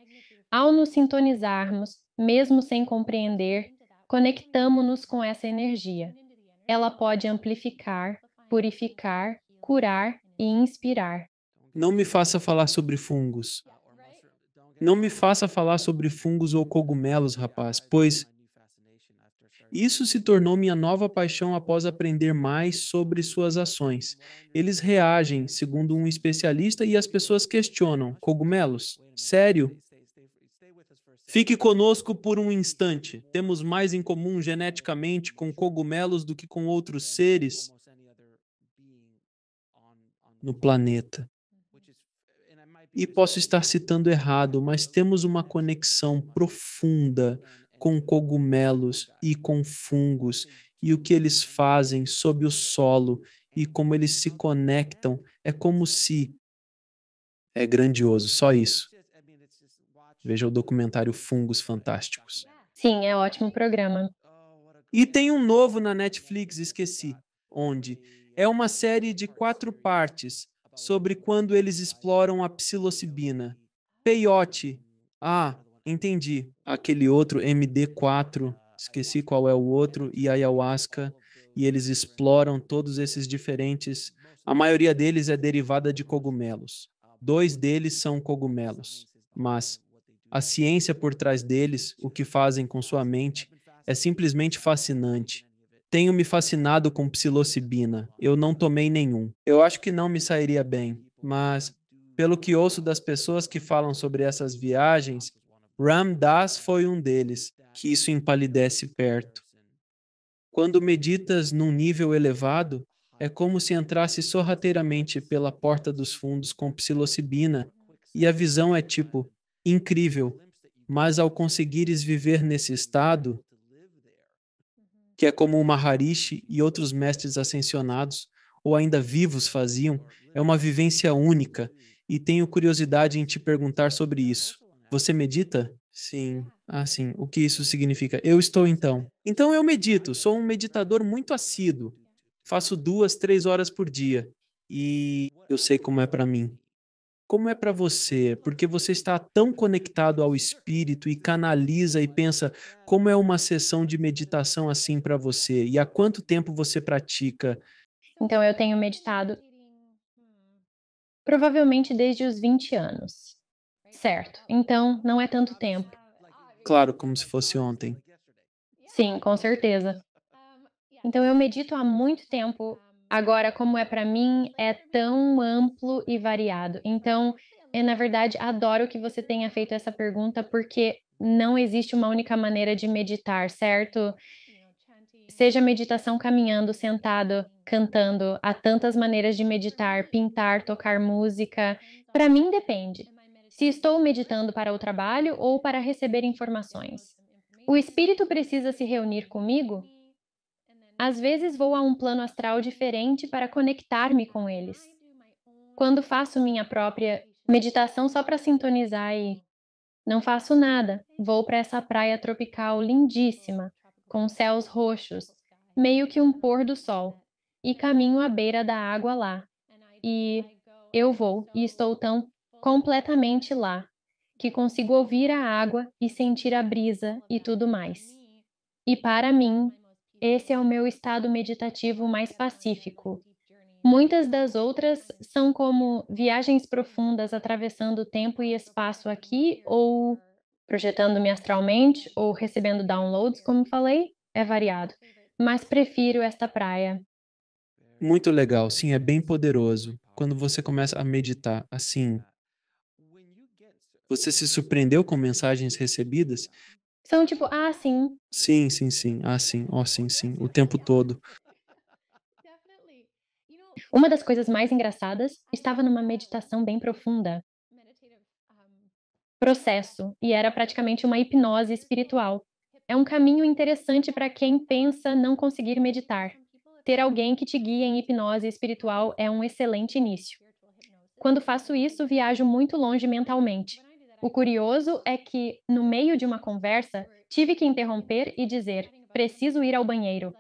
Ao nos sintonizarmos, mesmo sem compreender, conectamos-nos com essa energia. Ela pode amplificar, purificar, curar e inspirar. Não me faça falar sobre fungos. Não me faça falar sobre fungos ou cogumelos, rapaz, pois isso se tornou minha nova paixão após aprender mais sobre suas ações. Eles reagem, segundo um especialista, e as pessoas questionam: cogumelos? Sério? Fique conosco por um instante. Temos mais em comum geneticamente com cogumelos do que com outros seres, no planeta. E posso estar citando errado, mas temos uma conexão profunda com cogumelos e com fungos e o que eles fazem sob o solo e como eles se conectam. É como se. É grandioso, só isso. Veja o documentário Fungos Fantásticos. Sim, é um ótimo programa. E tem um novo na Netflix, esqueci onde é uma série de quatro partes sobre quando eles exploram a psilocibina. Peyote. Ah, entendi. Aquele outro MD4, esqueci qual é o outro, e ayahuasca. E eles exploram todos esses diferentes. A maioria deles é derivada de cogumelos. Dois deles são cogumelos. Mas a ciência por trás deles, o que fazem com sua mente, é simplesmente fascinante. Tenho me fascinado com psilocibina. Eu não tomei nenhum. Eu acho que não me sairia bem, mas pelo que ouço das pessoas que falam sobre essas viagens, Ram Das foi um deles, que isso empalidece perto. Quando meditas num nível elevado, é como se entrasse sorrateiramente pela porta dos fundos com psilocibina, e a visão é tipo incrível, mas ao conseguires viver nesse estado, que é como o Maharishi e outros mestres ascensionados ou ainda vivos faziam, é uma vivência única e tenho curiosidade em te perguntar sobre isso. Você medita? Sim. Ah, sim. O que isso significa? Eu estou então. Então eu medito, sou um meditador muito assíduo. Faço duas, três horas por dia. E eu sei como é para mim. Como é para você? Porque você está tão conectado ao espírito e canaliza e pensa como é uma sessão de meditação assim para você? E há quanto tempo você pratica? Então eu tenho meditado provavelmente desde os 20 anos. Certo. Então não é tanto tempo. Claro, como se fosse ontem. Sim, com certeza. Então eu medito há muito tempo Agora, como é para mim, é tão amplo e variado. Então, eu, é, na verdade, adoro que você tenha feito essa pergunta, porque não existe uma única maneira de meditar, certo? Seja meditação caminhando, sentado, cantando, há tantas maneiras de meditar, pintar, tocar música. Para mim, depende. Se estou meditando para o trabalho ou para receber informações. O espírito precisa se reunir comigo? Às vezes vou a um plano astral diferente para conectar-me com eles. Quando faço minha própria meditação só para sintonizar e não faço nada, vou para essa praia tropical lindíssima, com céus roxos, meio que um pôr do sol, e caminho à beira da água lá. E eu vou e estou tão completamente lá que consigo ouvir a água e sentir a brisa e tudo mais. E para mim, esse é o meu estado meditativo mais pacífico. Muitas das outras são como viagens profundas atravessando tempo e espaço aqui, ou projetando-me astralmente, ou recebendo downloads, como falei, é variado. Mas prefiro esta praia. Muito legal, sim, é bem poderoso. Quando você começa a meditar assim, você se surpreendeu com mensagens recebidas? São tipo, ah, sim. Sim, sim, sim. Ah, sim. oh, sim, sim. O tempo todo. Uma das coisas mais engraçadas estava numa meditação bem profunda. Processo. E era praticamente uma hipnose espiritual. É um caminho interessante para quem pensa não conseguir meditar. Ter alguém que te guia em hipnose espiritual é um excelente início. Quando faço isso, viajo muito longe mentalmente. O curioso é que, no meio de uma conversa, tive que interromper e dizer: preciso ir ao banheiro.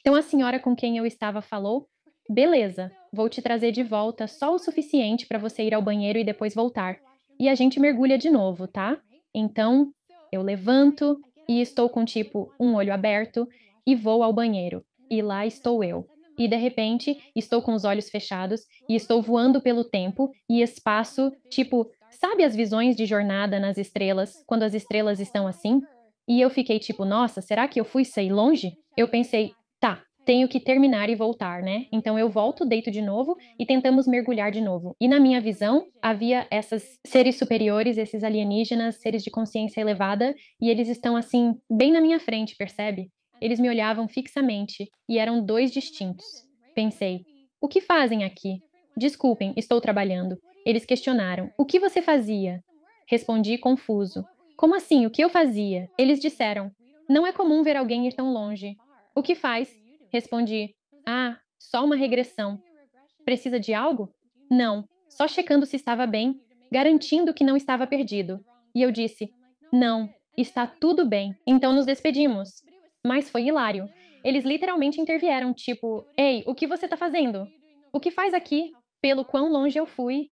Então a senhora com quem eu estava falou: beleza, vou te trazer de volta só o suficiente para você ir ao banheiro e depois voltar. E a gente mergulha de novo, tá? Então eu levanto e estou com tipo um olho aberto e vou ao banheiro. E lá estou eu. E de repente estou com os olhos fechados e estou voando pelo tempo e espaço, tipo Sabe as visões de jornada nas estrelas, quando as estrelas estão assim? E eu fiquei tipo, nossa, será que eu fui sair longe? Eu pensei, tá, tenho que terminar e voltar, né? Então eu volto, deito de novo e tentamos mergulhar de novo. E na minha visão, havia esses seres superiores, esses alienígenas, seres de consciência elevada, e eles estão assim, bem na minha frente, percebe? Eles me olhavam fixamente e eram dois distintos. Pensei, o que fazem aqui? Desculpem, estou trabalhando. Eles questionaram: O que você fazia? Respondi confuso: Como assim? O que eu fazia? Eles disseram: Não é comum ver alguém ir tão longe. O que faz? Respondi: Ah, só uma regressão. Precisa de algo? Não, só checando se estava bem, garantindo que não estava perdido. E eu disse: Não, está tudo bem. Então nos despedimos. Mas foi hilário. Eles literalmente intervieram, tipo: Ei, o que você está fazendo? O que faz aqui? Pelo quão longe eu fui,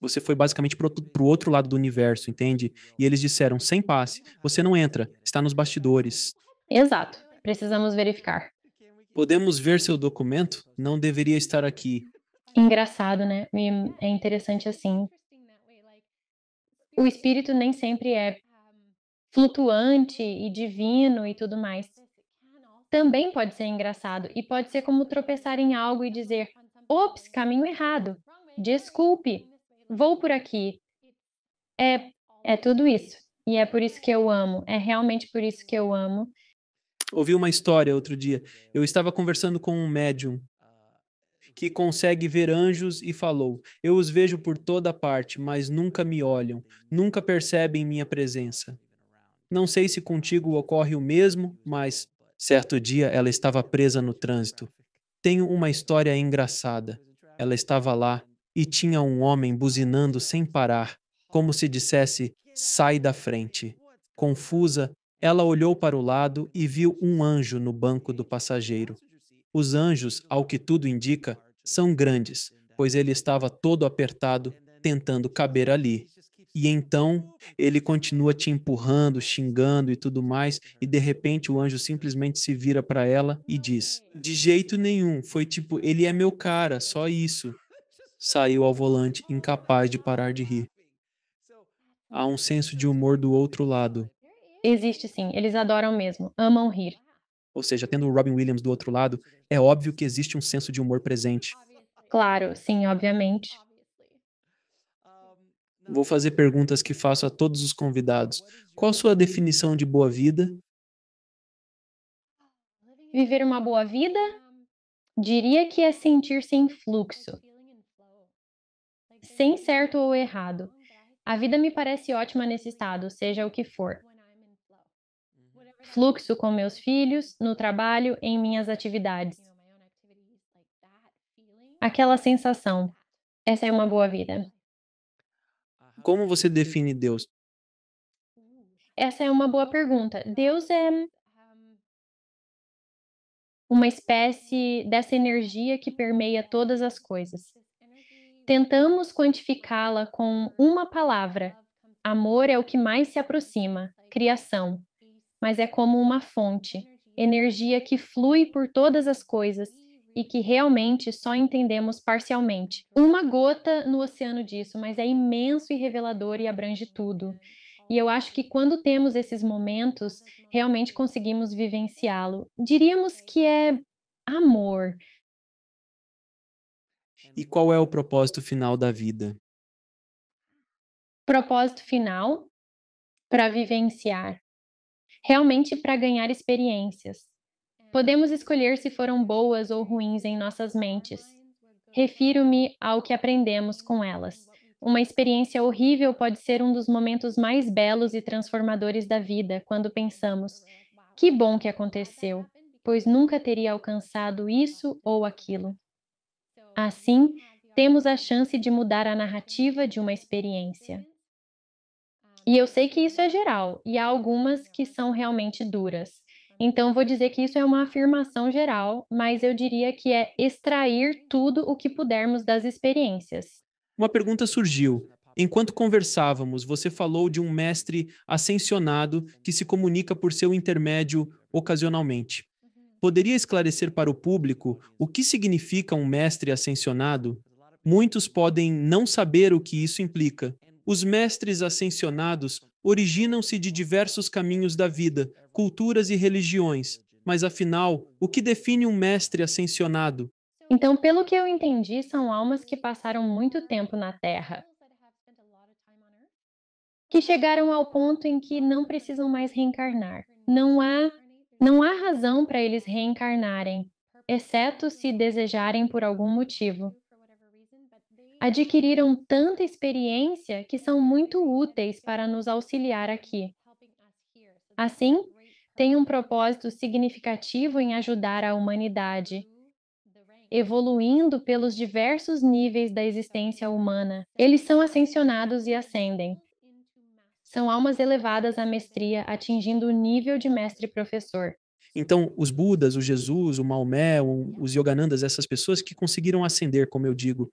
você foi basicamente pro, pro outro lado do universo, entende? E eles disseram, sem passe, você não entra, está nos bastidores. Exato. Precisamos verificar. Podemos ver seu documento? Não deveria estar aqui. Engraçado, né? é interessante assim. O espírito nem sempre é flutuante e divino e tudo mais. Também pode ser engraçado e pode ser como tropeçar em algo e dizer: "Ops, caminho errado. Desculpe, vou por aqui. É, é tudo isso. E é por isso que eu amo. É realmente por isso que eu amo. Ouvi uma história outro dia. Eu estava conversando com um médium que consegue ver anjos e falou: Eu os vejo por toda parte, mas nunca me olham, nunca percebem minha presença. Não sei se contigo ocorre o mesmo, mas certo dia ela estava presa no trânsito. Tenho uma história engraçada. Ela estava lá e tinha um homem buzinando sem parar, como se dissesse: sai da frente. Confusa, ela olhou para o lado e viu um anjo no banco do passageiro. Os anjos, ao que tudo indica, são grandes, pois ele estava todo apertado, tentando caber ali. E então ele continua te empurrando, xingando e tudo mais, e de repente o anjo simplesmente se vira para ela e diz: De jeito nenhum, foi tipo, ele é meu cara, só isso saiu ao volante incapaz de parar de rir. Há um senso de humor do outro lado. Existe sim, eles adoram mesmo, amam rir. Ou seja, tendo o Robin Williams do outro lado, é óbvio que existe um senso de humor presente. Claro, sim, obviamente. Vou fazer perguntas que faço a todos os convidados. Qual sua definição de boa vida? Viver uma boa vida? Diria que é sentir-se em fluxo, sem certo ou errado. A vida me parece ótima nesse estado, seja o que for. Fluxo com meus filhos, no trabalho, em minhas atividades. Aquela sensação. Essa é uma boa vida. Como você define Deus? Essa é uma boa pergunta. Deus é uma espécie dessa energia que permeia todas as coisas. Tentamos quantificá-la com uma palavra. Amor é o que mais se aproxima, criação. Mas é como uma fonte, energia que flui por todas as coisas e que realmente só entendemos parcialmente. Uma gota no oceano disso, mas é imenso e revelador e abrange tudo. E eu acho que quando temos esses momentos, realmente conseguimos vivenciá-lo. Diríamos que é amor, é e qual é o propósito final da vida? Propósito final para vivenciar, realmente para ganhar experiências. É. Podemos escolher se foram boas ou ruins em nossas mentes. Refiro-me ao que aprendemos com elas. Uma experiência horrível pode ser um dos momentos mais belos e transformadores da vida, quando pensamos: que bom que aconteceu, pois nunca teria alcançado isso ou aquilo. Assim, temos a chance de mudar a narrativa de uma experiência. E eu sei que isso é geral, e há algumas que são realmente duras. Então, vou dizer que isso é uma afirmação geral, mas eu diria que é extrair tudo o que pudermos das experiências. Uma pergunta surgiu. Enquanto conversávamos, você falou de um mestre ascensionado que se comunica por seu intermédio ocasionalmente poderia esclarecer para o público o que significa um mestre ascensionado? Muitos podem não saber o que isso implica. Os mestres ascensionados originam-se de diversos caminhos da vida, culturas e religiões, mas afinal, o que define um mestre ascensionado? Então, pelo que eu entendi, são almas que passaram muito tempo na Terra, que chegaram ao ponto em que não precisam mais reencarnar. Não há não há razão para eles reencarnarem, exceto se desejarem por algum motivo. Adquiriram tanta experiência que são muito úteis para nos auxiliar aqui. Assim, têm um propósito significativo em ajudar a humanidade, evoluindo pelos diversos níveis da existência humana. Eles são ascensionados e ascendem. São almas elevadas à mestria, atingindo o nível de mestre-professor. Então, os Budas, o Jesus, o Maomé, os Yoganandas, essas pessoas que conseguiram ascender, como eu digo,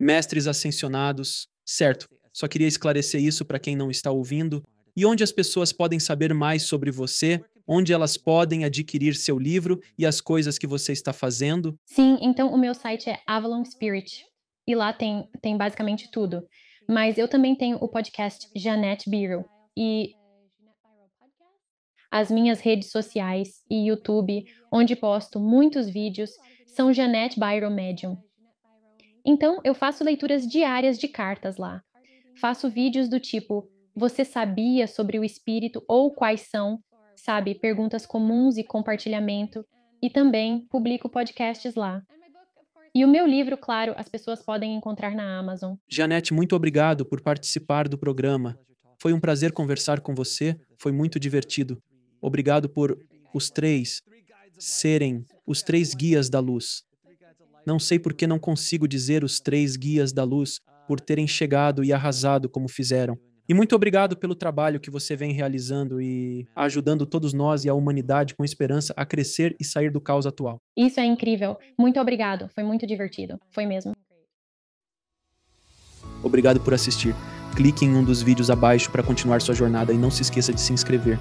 mestres ascensionados, certo? Só queria esclarecer isso para quem não está ouvindo. E onde as pessoas podem saber mais sobre você, onde elas podem adquirir seu livro e as coisas que você está fazendo? Sim, então o meu site é Avalon Spirit. E lá tem, tem basicamente tudo. Mas eu também tenho o podcast Janete Birro e as minhas redes sociais e YouTube, onde posto muitos vídeos, são Janete Byron Medium. Então, eu faço leituras diárias de cartas lá. Faço vídeos do tipo: Você sabia sobre o espírito ou quais são? Sabe, perguntas comuns e compartilhamento. E também publico podcasts lá. E o meu livro, claro, as pessoas podem encontrar na Amazon. Janete, muito obrigado por participar do programa. Foi um prazer conversar com você, foi muito divertido. Obrigado por os três serem os três guias da luz. Não sei por que não consigo dizer os três guias da luz por terem chegado e arrasado como fizeram. E muito obrigado pelo trabalho que você vem realizando e ajudando todos nós e a humanidade com esperança a crescer e sair do caos atual. Isso é incrível. Muito obrigado. Foi muito divertido. Foi mesmo. Obrigado por assistir. Clique em um dos vídeos abaixo para continuar sua jornada e não se esqueça de se inscrever.